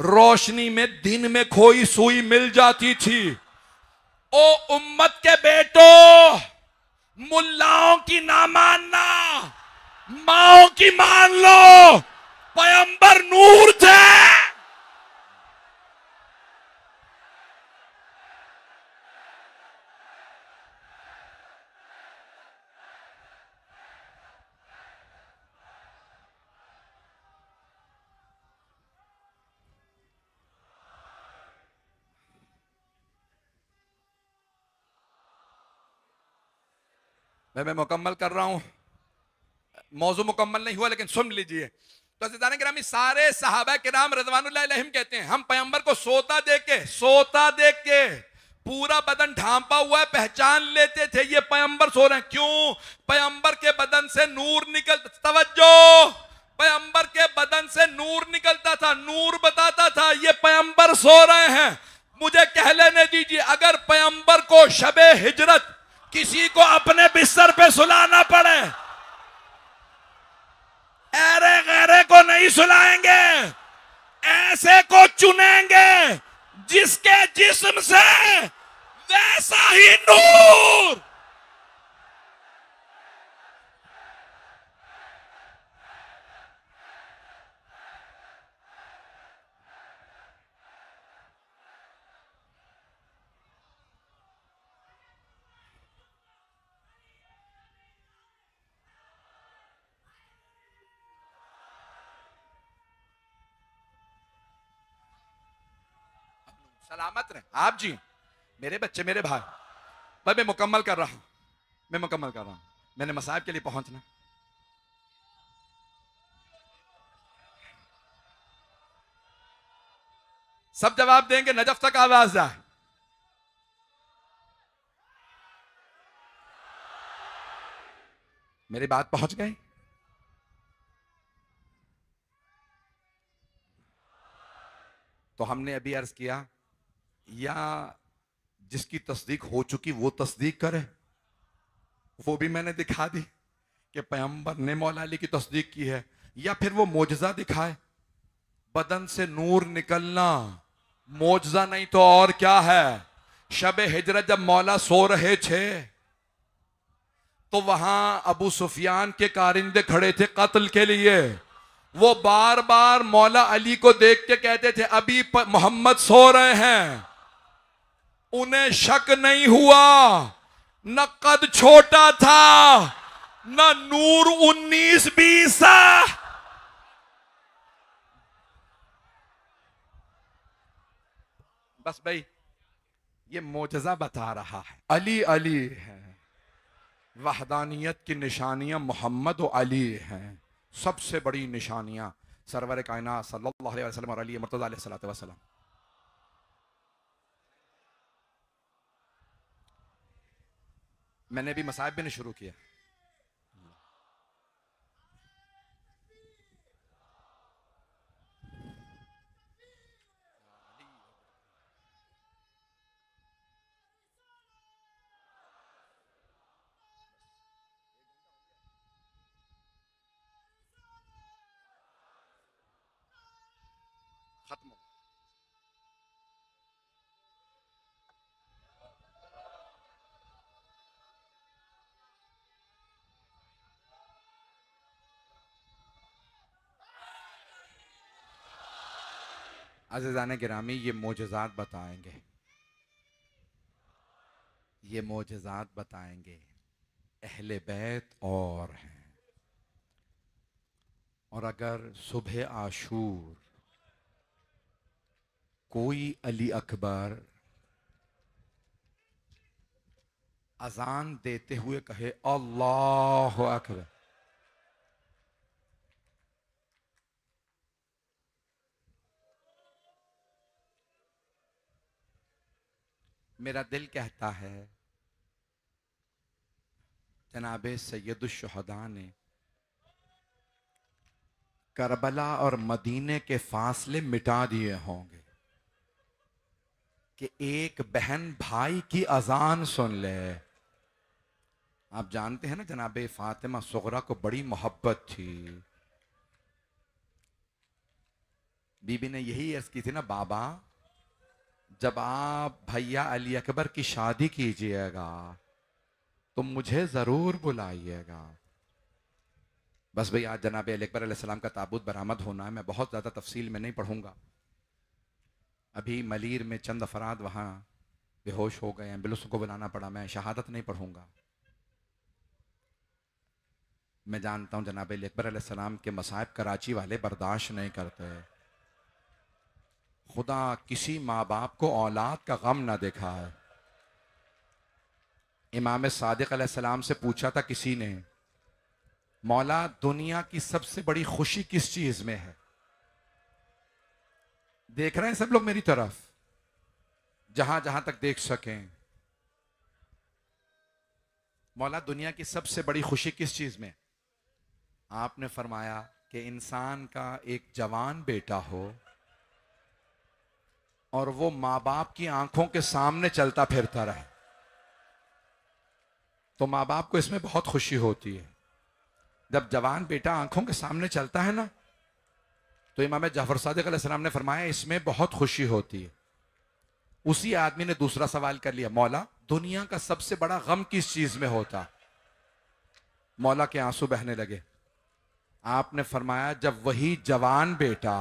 रोशनी में दिन में खोई सुई मिल जाती थी ओ उम्मत के बेटो मुल्लाओं की ना मानना माओ की मान लो पयंबर नूर थे मैं मैं मुकम्मल कर रहा हूं मौजू मुकम्मल नहीं हुआ लेकिन सुन लीजिए तो ग्रामी सारे साहबा के नाम रजवानम कहते हैं हम पैम्बर को सोता दे के सोता दे के पूरा बदन ढांपा हुआ है पहचान लेते थे ये पैम्बर सो रहे हैं क्यों पैम्बर के बदन से नूर निकल तवज्जो पैम्बर के बदन से नूर निकलता था नूर बताता था ये पैम्बर सो रहे हैं मुझे कह लेने दीजिए अगर पैम्बर को शबे हिजरत किसी को अपने बिस्तर पे सुलाना पड़े ऐरे गहरे को नहीं सुलाएंगे ऐसे को चुनेंगे जिसके जिस्म से वैसा ही नूर सलामत रहे आप जी मेरे बच्चे मेरे भाई भाई मैं मुकम्मल कर रहा हूं मैं मुकम्मल कर रहा हूं मैंने मसाहब के लिए पहुंचना सब जवाब देंगे नजफ तक आवाज जाए मेरी बात पहुंच गई तो हमने अभी अर्ज किया या जिसकी तस्दीक हो चुकी वो तस्दीक करे वो भी मैंने दिखा दी कि पैम्बर ने मौला अली की तस्दीक की है या फिर वो मोजा दिखाए बदन से नूर निकलना मोजा नहीं तो और क्या है शब हिजरत जब मौला सो रहे थे तो वहां अबू सुफियान के कारिंदे खड़े थे कत्ल के लिए वो बार बार मौला अली को देख के कहते थे अभी मोहम्मद सो रहे हैं उन्हें शक नहीं हुआ न कद छोटा था न नूर उन्नीस बीस बस भाई ये मोजा बता रहा है अली अली है वहदानियत की निशानियां मोहम्मद और अली हैं सबसे बड़ी निशानियां सरवर कायना सल्लल्लाहु अलैहि वसल्लम और अली मर्तज़ा अलैहि सल्लल्लाहु मैंने अभी मसाहब ने शुरू किया खत्म अजान गिरामी ये मोजात बताएंगे ये मोजात बताएंगे अहल बैत और हैं और अगर सुबह आशूर कोई अली अकबर अजान देते हुए कहे अल्लाह अकबर मेरा दिल कहता है जनाब सैदुलशहदा ने करबला और मदीने के फासले मिटा दिए होंगे कि एक बहन भाई की अजान सुन ले आप जानते हैं ना जनाब फातिमा सगरा को बड़ी मोहब्बत थी बीबी ने यही अर्ज की थी ना बाबा जब आप भैया अली अकबर की शादी कीजिएगा तो मुझे ज़रूर बुलाइएगा बस भैया आज जनाब अली अकबर सलाम का ताबूत बरामद होना है मैं बहुत ज़्यादा तफसील में नहीं पढ़ूंगा अभी मलिर में चंद अफराद वहाँ बेहोश हो गए एम्बुलेंस को बुलाना पड़ा मैं शहादत नहीं पढ़ूंगा मैं जानता हूँ जनाब अली अकबर सलाम के मसायब कराची वाले बर्दाश्त नहीं करते खुदा किसी माँ बाप को औलाद का गम ना देखा है इमाम सादिक सलाम से पूछा था किसी ने मौला दुनिया की सबसे बड़ी खुशी किस चीज में है देख रहे हैं सब लोग मेरी तरफ जहां जहां तक देख सकें मौला दुनिया की सबसे बड़ी खुशी किस चीज में आपने फरमाया कि इंसान का एक जवान बेटा हो और वो माँ बाप की आंखों के सामने चलता फिरता रहे तो माँ बाप को इसमें बहुत खुशी होती है जब जवान बेटा आंखों के सामने चलता है ना तो इमाम जाफर सदक सलाम ने फरमाया इसमें बहुत खुशी होती है उसी आदमी ने दूसरा सवाल कर लिया मौला दुनिया का सबसे बड़ा गम किस चीज में होता मौला के आंसू बहने लगे आपने फरमाया जब वही जवान बेटा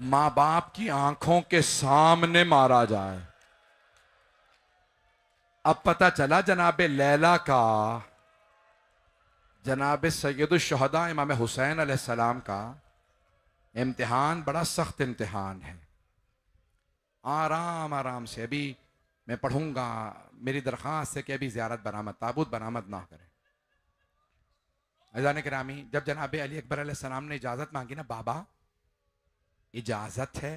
मां बाप की आंखों के सामने मारा जाए अब पता चला जनाब लैला का जनाब सैदुलशहदा इमाम हुसैन सलाम का इम्तहान बड़ा सख्त इम्तहान है आराम आराम से अभी मैं पढ़ूंगा मेरी दरख्वास्त है कि अभी ज्यारत बरामद ताबूत बरामद ना करें अजान करामी जब जनाब अली अकबर सलाम ने इजाज़त मांगी ना बाबा इजाजत है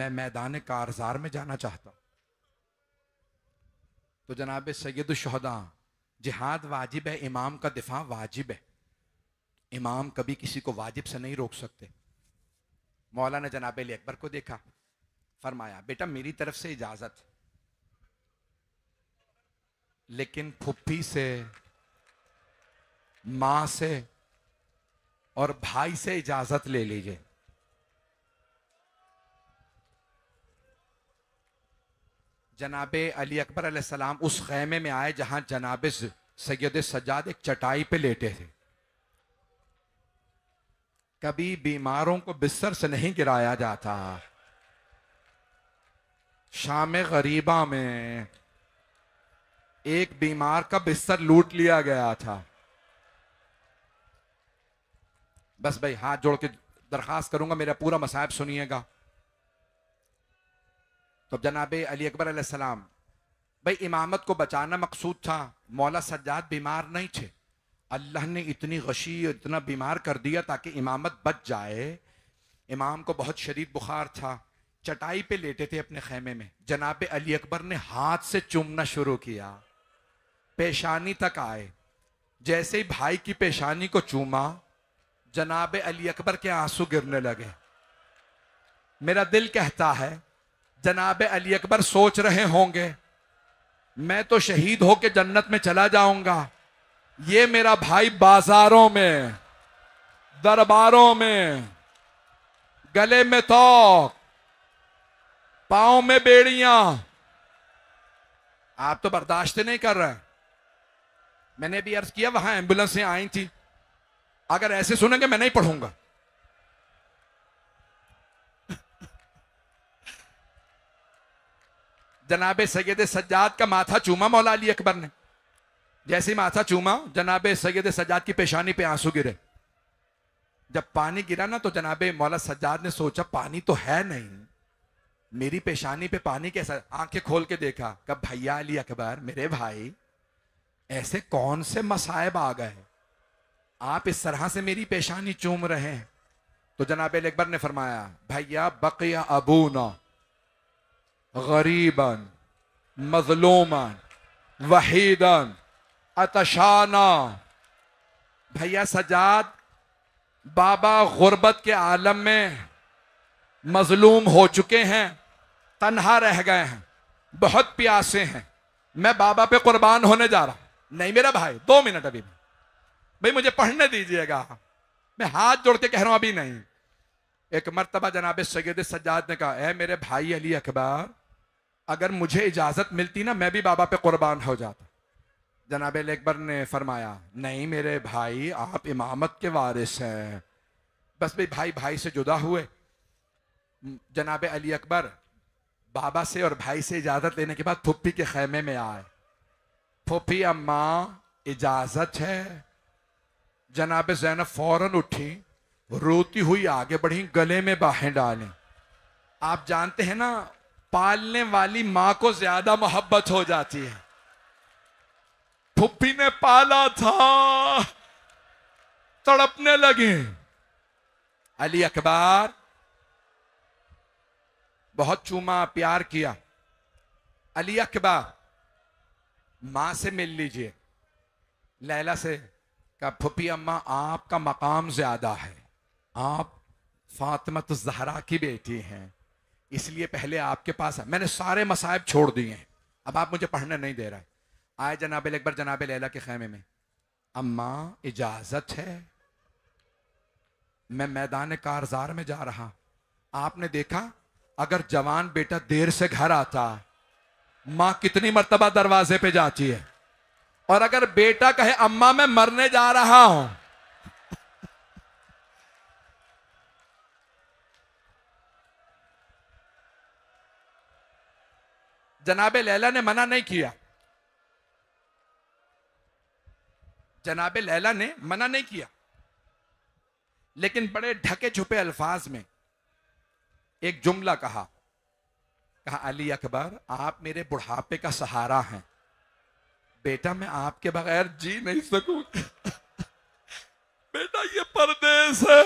मैं मैदान कारजार में जाना चाहता हूं तो जनाब सैद शहदा जिहाद वाजिब है इमाम का दिफा वाजिब है इमाम कभी किसी को वाजिब से नहीं रोक सकते मौलाना जनाब अली अकबर को देखा फरमाया बेटा मेरी तरफ से इजाजत लेकिन फुप्पी से माँ से और भाई से इजाजत ले लीजिए जनाब अली अकबर सलाम उस खैमे में आए जहां जनाब सैद सजाद एक चटाई पे लेटे थे कभी बीमारों को बिस्तर से नहीं गिराया जाता शाम गरीबा में एक बीमार का बिस्तर लूट लिया गया था बस भाई हाथ जोड़ के दरखास्त करूंगा मेरा पूरा मसायब सुनिएगा तो जनाब अली अकबर सलाम भाई इमामत को बचाना मकसूद था मौला सज्जाद बीमार नहीं थे अल्लाह ने इतनी गशी इतना बीमार कर दिया ताकि इमामत बच जाए इमाम को बहुत शरीफ बुखार था चटाई पे लेटे थे अपने खेमे में जनाब अली अकबर ने हाथ से चूमना शुरू किया पेशानी तक आए जैसे ही भाई की पेशानी को चूमा जनाब अली अकबर के आंसू गिरने लगे मेरा दिल कहता है जनाब अली अकबर सोच रहे होंगे मैं तो शहीद होके जन्नत में चला जाऊंगा ये मेरा भाई बाजारों में दरबारों में गले में तो पाओ में बेड़िया आप तो बर्दाश्त नहीं कर रहे मैंने भी अर्ज किया वहां एम्बुलेंसें आई थी अगर ऐसे सुनेंगे मैं नहीं पढ़ूंगा जनाब सैयद सज्जाद का माथा चूमा मौला अली अकबर ने जैसे माथा चूमा जनाब सैयद सज्जाद की पेशानी पे आंसू गिरे जब पानी गिरा ना तो जनाब मौला सज्जाद ने सोचा पानी तो है नहीं मेरी पेशानी पे पानी कैसा आंखें खोल के देखा कब भैया अली अकबर मेरे भाई ऐसे कौन से मसायब आ गए आप इस तरह से मेरी पेशानी चूम रहे हैं तो जनाबे अकबर ने फरमाया भैया बकिया अबू ना गरीबन मजलूमन वहीदन अतशाना भैया सजाद बाबा गुर्बत के आलम में मजलूम हो चुके हैं तनहा रह गए हैं बहुत प्यासे हैं मैं बाबा पे कुर्बान होने जा रहा हूं नहीं मेरा भाई दो मिनट अभी भाई मुझे पढ़ने दीजिएगा मैं हाथ जोड़ के कह रहा हूं अभी नहीं एक मरतबा जनाब सैद सज्जाद ने कहा ए मेरे भाई अली अकबर अगर मुझे इजाज़त मिलती ना मैं भी बाबा पे कुर्बान हो जाता जनाब अकबर ने फरमाया नहीं मेरे भाई आप इमामत के वारिस हैं बस भाई भाई भाई से जुदा हुए जनाब अली अकबर बाबा से और भाई से इजाज़त लेने के बाद फुप्पी के खेमे में आए फुप्पी अम्मा इजाज़त है जनाब जैनब फौरन उठी रोती हुई आगे बढ़ी गले में बाहें डालें आप जानते हैं ना पालने वाली मां को ज्यादा मोहब्बत हो जाती है फुप्पी ने पाला था तड़पने लगे अली अकबर बहुत चूमा प्यार किया अली अकबर मां से मिल लीजिए लैला से कहा फुप्पी अम्मा आपका मकाम ज्यादा है आप फातमत जहरा की बेटी हैं इसलिए पहले आपके पास है मैंने सारे मसायब छोड़ दिए हैं अब आप मुझे पढ़ने नहीं दे रहे आए जनाब अकबर जनाब लैला के खैमे में अम्मा इजाज़त है मैं मैदान कारजार में जा रहा आपने देखा अगर जवान बेटा देर से घर आता माँ कितनी मरतबा दरवाजे पे जाती है और अगर बेटा कहे अम्मा मैं मरने जा रहा हूं जनाब लैला ने मना नहीं किया जनाब लैला ने मना नहीं किया लेकिन बड़े ढके छुपे अल्फाज में एक जुमला कहा कहा अली अकबर आप मेरे बुढ़ापे का सहारा हैं बेटा मैं आपके बगैर जी नहीं सकूं बेटा ये परदेश है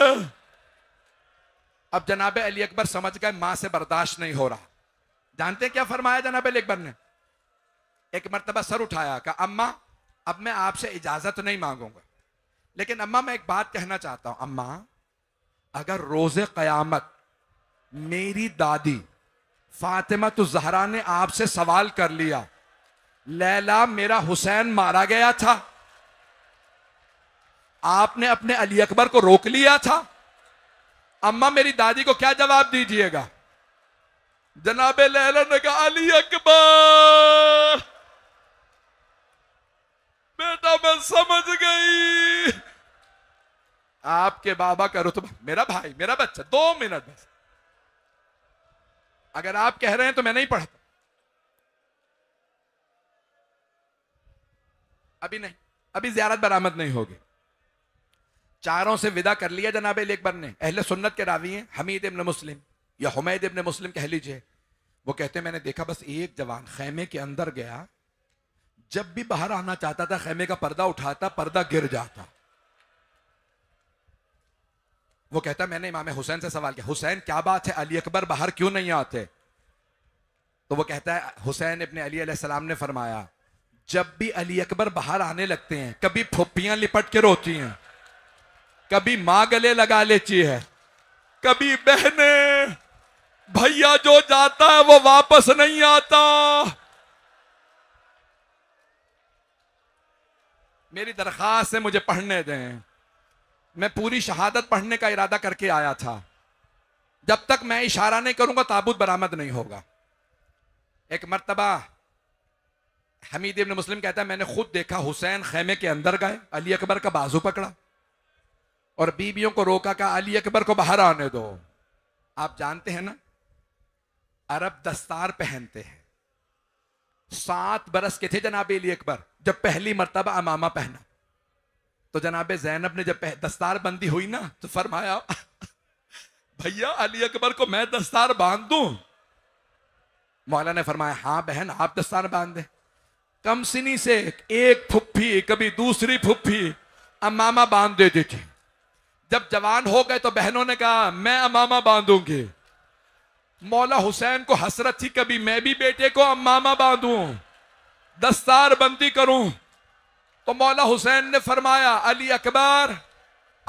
अब जनाबे अली अकबर समझ गए मां से बर्दाश्त नहीं हो रहा जानते क्या फरमाया जनाब अकबर ने एक मरतबा सर उठाया कहा अम्मा अब मैं आपसे इजाजत नहीं मांगूंगा लेकिन अम्मा मैं एक बात कहना चाहता हूं अम्मा अगर रोज कयामत मेरी दादी फातिमा तो जहरा ने आपसे सवाल कर लिया लैला मेरा हुसैन मारा गया था आपने अपने अली अकबर को रोक लिया था अम्मा मेरी दादी को क्या जवाब दीजिएगा जनाबे लहला ने कहा अली अकबर बेटा मैं समझ गई आपके बाबा का रुतबा मेरा भाई मेरा बच्चा दो मिनट बस अगर आप कह रहे हैं तो मैं नहीं पढ़ता अभी नहीं अभी ज्यारत बरामद नहीं होगी चारों से विदा कर लिया जनाबे लेकबर ने अहले सुन्नत के रावी हैं हमीद इब्न मुस्लिम या हुमैद इब्ने मुस्लिम कह लीजिए वो कहते मैंने देखा बस एक जवान खैमे के अंदर गया जब भी बाहर आना चाहता था खैमे का पर्दा उठाता पर्दा गिर जाता वो कहता मैंने इमाम हुसैन से सवाल किया हुसैन क्या बात है अली अकबर बाहर क्यों नहीं आते तो वो कहता है हुसैन अपने अली सलाम ने फरमाया जब भी अली अकबर बाहर आने लगते हैं कभी फुप्पियां लिपट के रोती हैं कभी माँ गले लगा लेती है कभी बहने भैया जो जाता है वो वापस नहीं आता मेरी दरखास्त है मुझे पढ़ने दें मैं पूरी शहादत पढ़ने का इरादा करके आया था जब तक मैं इशारा नहीं करूंगा ताबूत बरामद नहीं होगा एक मरतबा हमीद इब्न मुस्लिम कहता है मैंने खुद देखा हुसैन खैमे के अंदर गए अली अकबर का बाजू पकड़ा और बीबियों को रोका का अली अकबर को बाहर आने दो आप जानते हैं ना अरब दस्तार पहनते हैं सात बरस के थे जनाब अली अकबर जब पहली मरतबा अमामा पहना तो जनाब जैनब ने जब दस्तार बंदी हुई ना तो फरमाया भैया अली अकबर को मैं दस्तार बांध दू मौला ने फरमाया हां बहन आप दस्तार बांध दे कम सिनी से एक फुफ्फी कभी दूसरी फुफ्फी अमामा बांध देती थी जब जवान हो गए तो बहनों ने कहा मैं अमामा बांधूंगी मौला हुसैन को हसरत थी कभी मैं भी बेटे को अब मामा बांधू दस्तार बंदी करूं तो मौला हुसैन ने फरमाया अली अकबर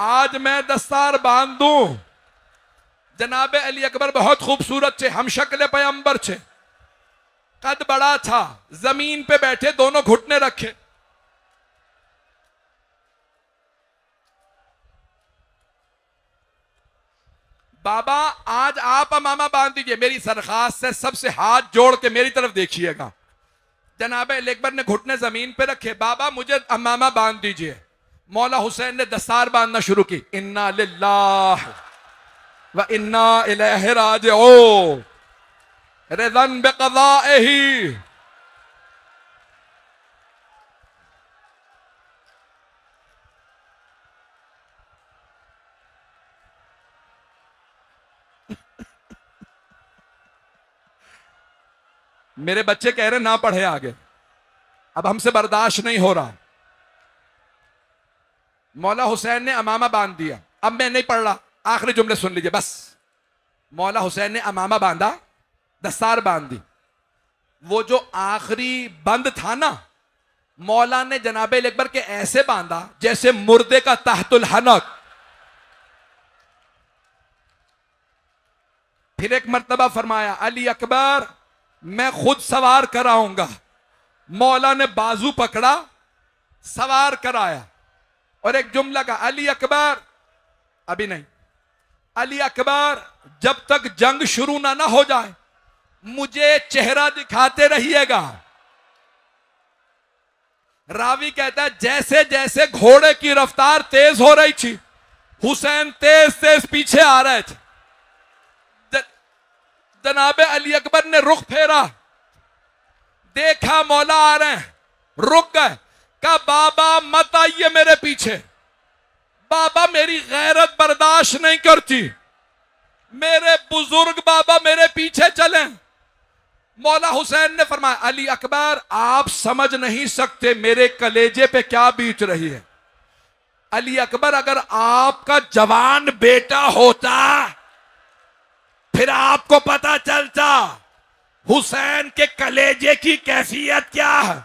आज मैं दस्तार बांध दू जनाब अली अकबर बहुत खूबसूरत थे हम शक्ल पैम्बर छे कद बड़ा था जमीन पे बैठे दोनों घुटने रखे बाबा आज आप अमामा बांध दीजिए मेरी सरखास्त से सबसे हाथ जोड़ के मेरी तरफ देखिएगा जनाब लेकबर ने घुटने जमीन पे रखे बाबा मुझे अमामा बांध दीजिए मौला हुसैन ने दस्तार बांधना शुरू की इन्ना व इन्ना राज ओ रेजन बेकजा मेरे बच्चे कह रहे ना पढ़े आगे अब हमसे बर्दाश्त नहीं हो रहा मौला हुसैन ने अमामा बांध दिया अब मैं नहीं पढ़ रहा आखिरी जुमले सुन लीजिए बस मौला हुसैन ने अमामा बांधा दस्तार बांध दी वो जो आखिरी बंद था ना मौला ने जनाब अकबर के ऐसे बांधा जैसे मुर्दे का तहतुल हनक फिर एक मरतबा फरमाया अली अकबर मैं खुद सवार कराऊंगा मौला ने बाजू पकड़ा सवार कराया और एक जुमला का अली अकबर अभी नहीं अली अकबर जब तक जंग शुरू ना ना हो जाए मुझे चेहरा दिखाते रहिएगा रावी कहता है जैसे जैसे घोड़े की रफ्तार तेज हो रही थी हुसैन तेज तेज पीछे आ रहे थे जनाब अली अकबर ने रुख फेरा देखा मौला आ रहे हैं रुक गए का बाबा मत आइए मेरे पीछे बाबा मेरी गैरत बर्दाश्त नहीं करती मेरे बुजुर्ग बाबा मेरे पीछे चले मौला हुसैन ने फरमाया अली अकबर आप समझ नहीं सकते मेरे कलेजे पे क्या बीत रही है अली अकबर अगर आपका जवान बेटा होता फिर आपको पता चलता हुसैन के कलेजे की कैफियत क्या है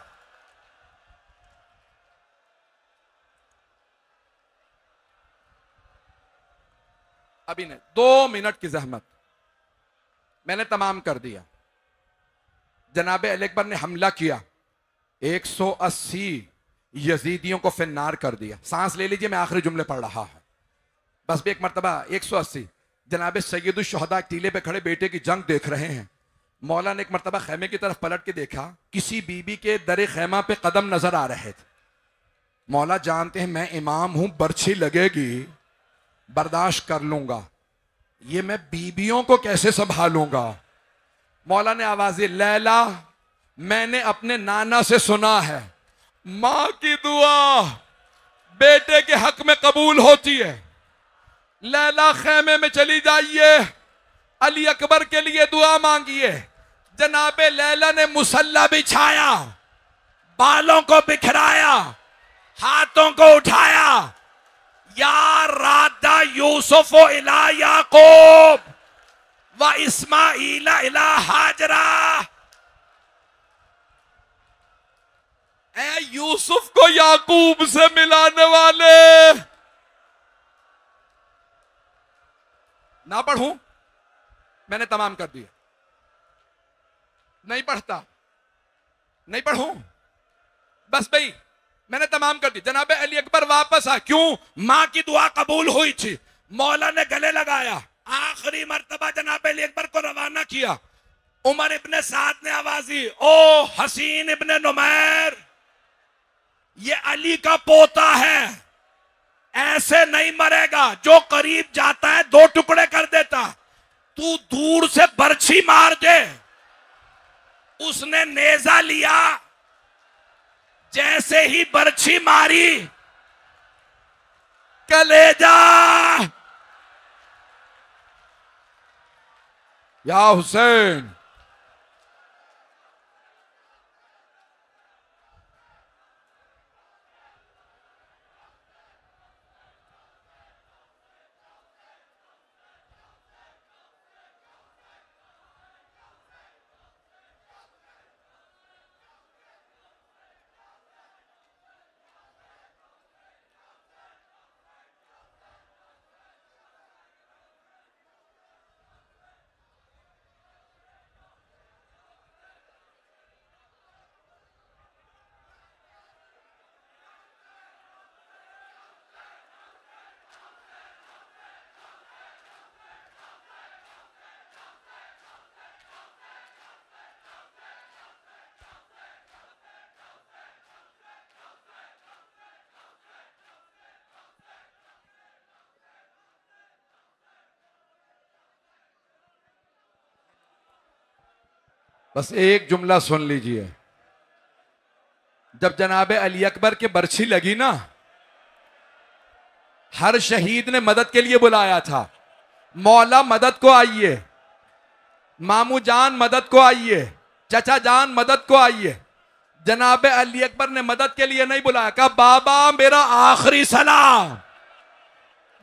अभी नहीं दो मिनट की जहमत मैंने तमाम कर दिया जनाब अलेकबर ने हमला किया 180 यजीदियों को फिनार कर दिया सांस ले लीजिए मैं आखिरी जुमले पढ़ रहा है बस भी एक मरतबा 180 जनाब सैदुलशहदा टीले पे खड़े बेटे की जंग देख रहे हैं मौला ने एक मरतबा खैमे की तरफ पलट के देखा किसी बीबी के दर खैमा पे कदम नजर आ रहे थे मौला जानते हैं मैं इमाम हूं बर्छी लगेगी बर्दाश्त कर लूंगा ये मैं बीबियों को कैसे संभालूंगा मौला ने आवाजी लैला मैंने अपने नाना से सुना है माँ की दुआ बेटे के हक में कबूल होती है लैला खेमे में चली जाइए अली अकबर के लिए दुआ मांगिए जनाबे लैला ने मुसल्ला बिछाया बालों को बिखराया हाथों को उठाया या राधा यूसुफ इला याकूब व इस्माइला इला हाजरा ए यूसुफ को याकूब से मिलाने वाले ना पढ़ू मैंने तमाम कर दिया नहीं पढ़ता नहीं पढ़ू बस भाई मैंने तमाम कर दी जनाब अली अकबर वापस आ क्यों मां की दुआ कबूल हुई थी मौला ने गले लगाया आखिरी मरतबा जनाब अली अकबर को रवाना किया उमर इब्ने साद ने आवाजी ओ हसीन इब्ने नुमैर ये अली का पोता है ऐसे नहीं मरेगा जो करीब जाता है दो टुकड़े कर देता तू दूर से बर्छी मार दे उसने नेजा लिया जैसे ही बर्छी मारी कलेजा या हुसैन बस एक जुमला सुन लीजिए जब जनाब अली अकबर के बर्छी लगी ना हर शहीद ने मदद के लिए बुलाया था मौला मदद को आइए मामू जान मदद को आइए चचा जान मदद को आइए जनाब अली अकबर ने मदद के लिए नहीं बुलाया कहा बाबा मेरा आखिरी सलाम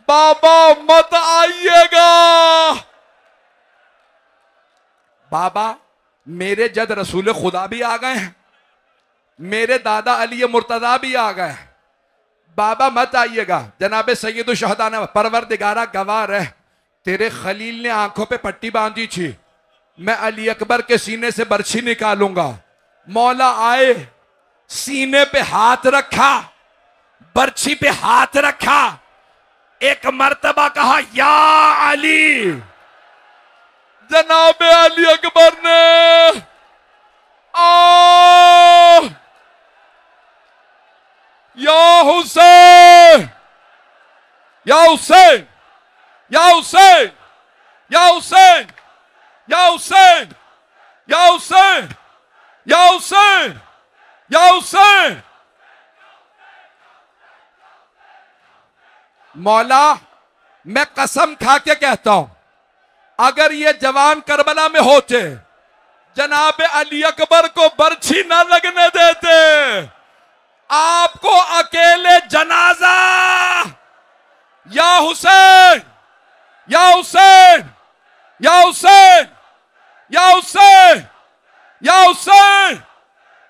बाबा मत आइएगा बाबा मेरे जद रसूल खुदा भी आ गए हैं मेरे दादा अली मुर्तदा भी आ गए बाबा मत आइएगा जनाब सैद शहदाना परवर दिगारा गवार रह तेरे खलील ने आंखों पे पट्टी बांधी थी मैं अली अकबर के सीने से बर्छी निकालूंगा मौला आए सीने पे हाथ रखा बर्छी पे हाथ रखा एक मर्तबा कहा या अली जनाब अली अकबर ने आ या हुसैन या हुसैन या हुसैन या हुसैन या हुसैन या हुसैन या हुसैन या हुसैन मौला मैं कसम खा के कहता हूं अगर ये जवान करबला में होते जनाब अली अकबर को बर्छी न लगने देते आपको अकेले जनाजा या हुसैन या हुसैन या हुसैन या हुसैन या हुसैन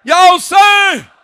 या हुसैन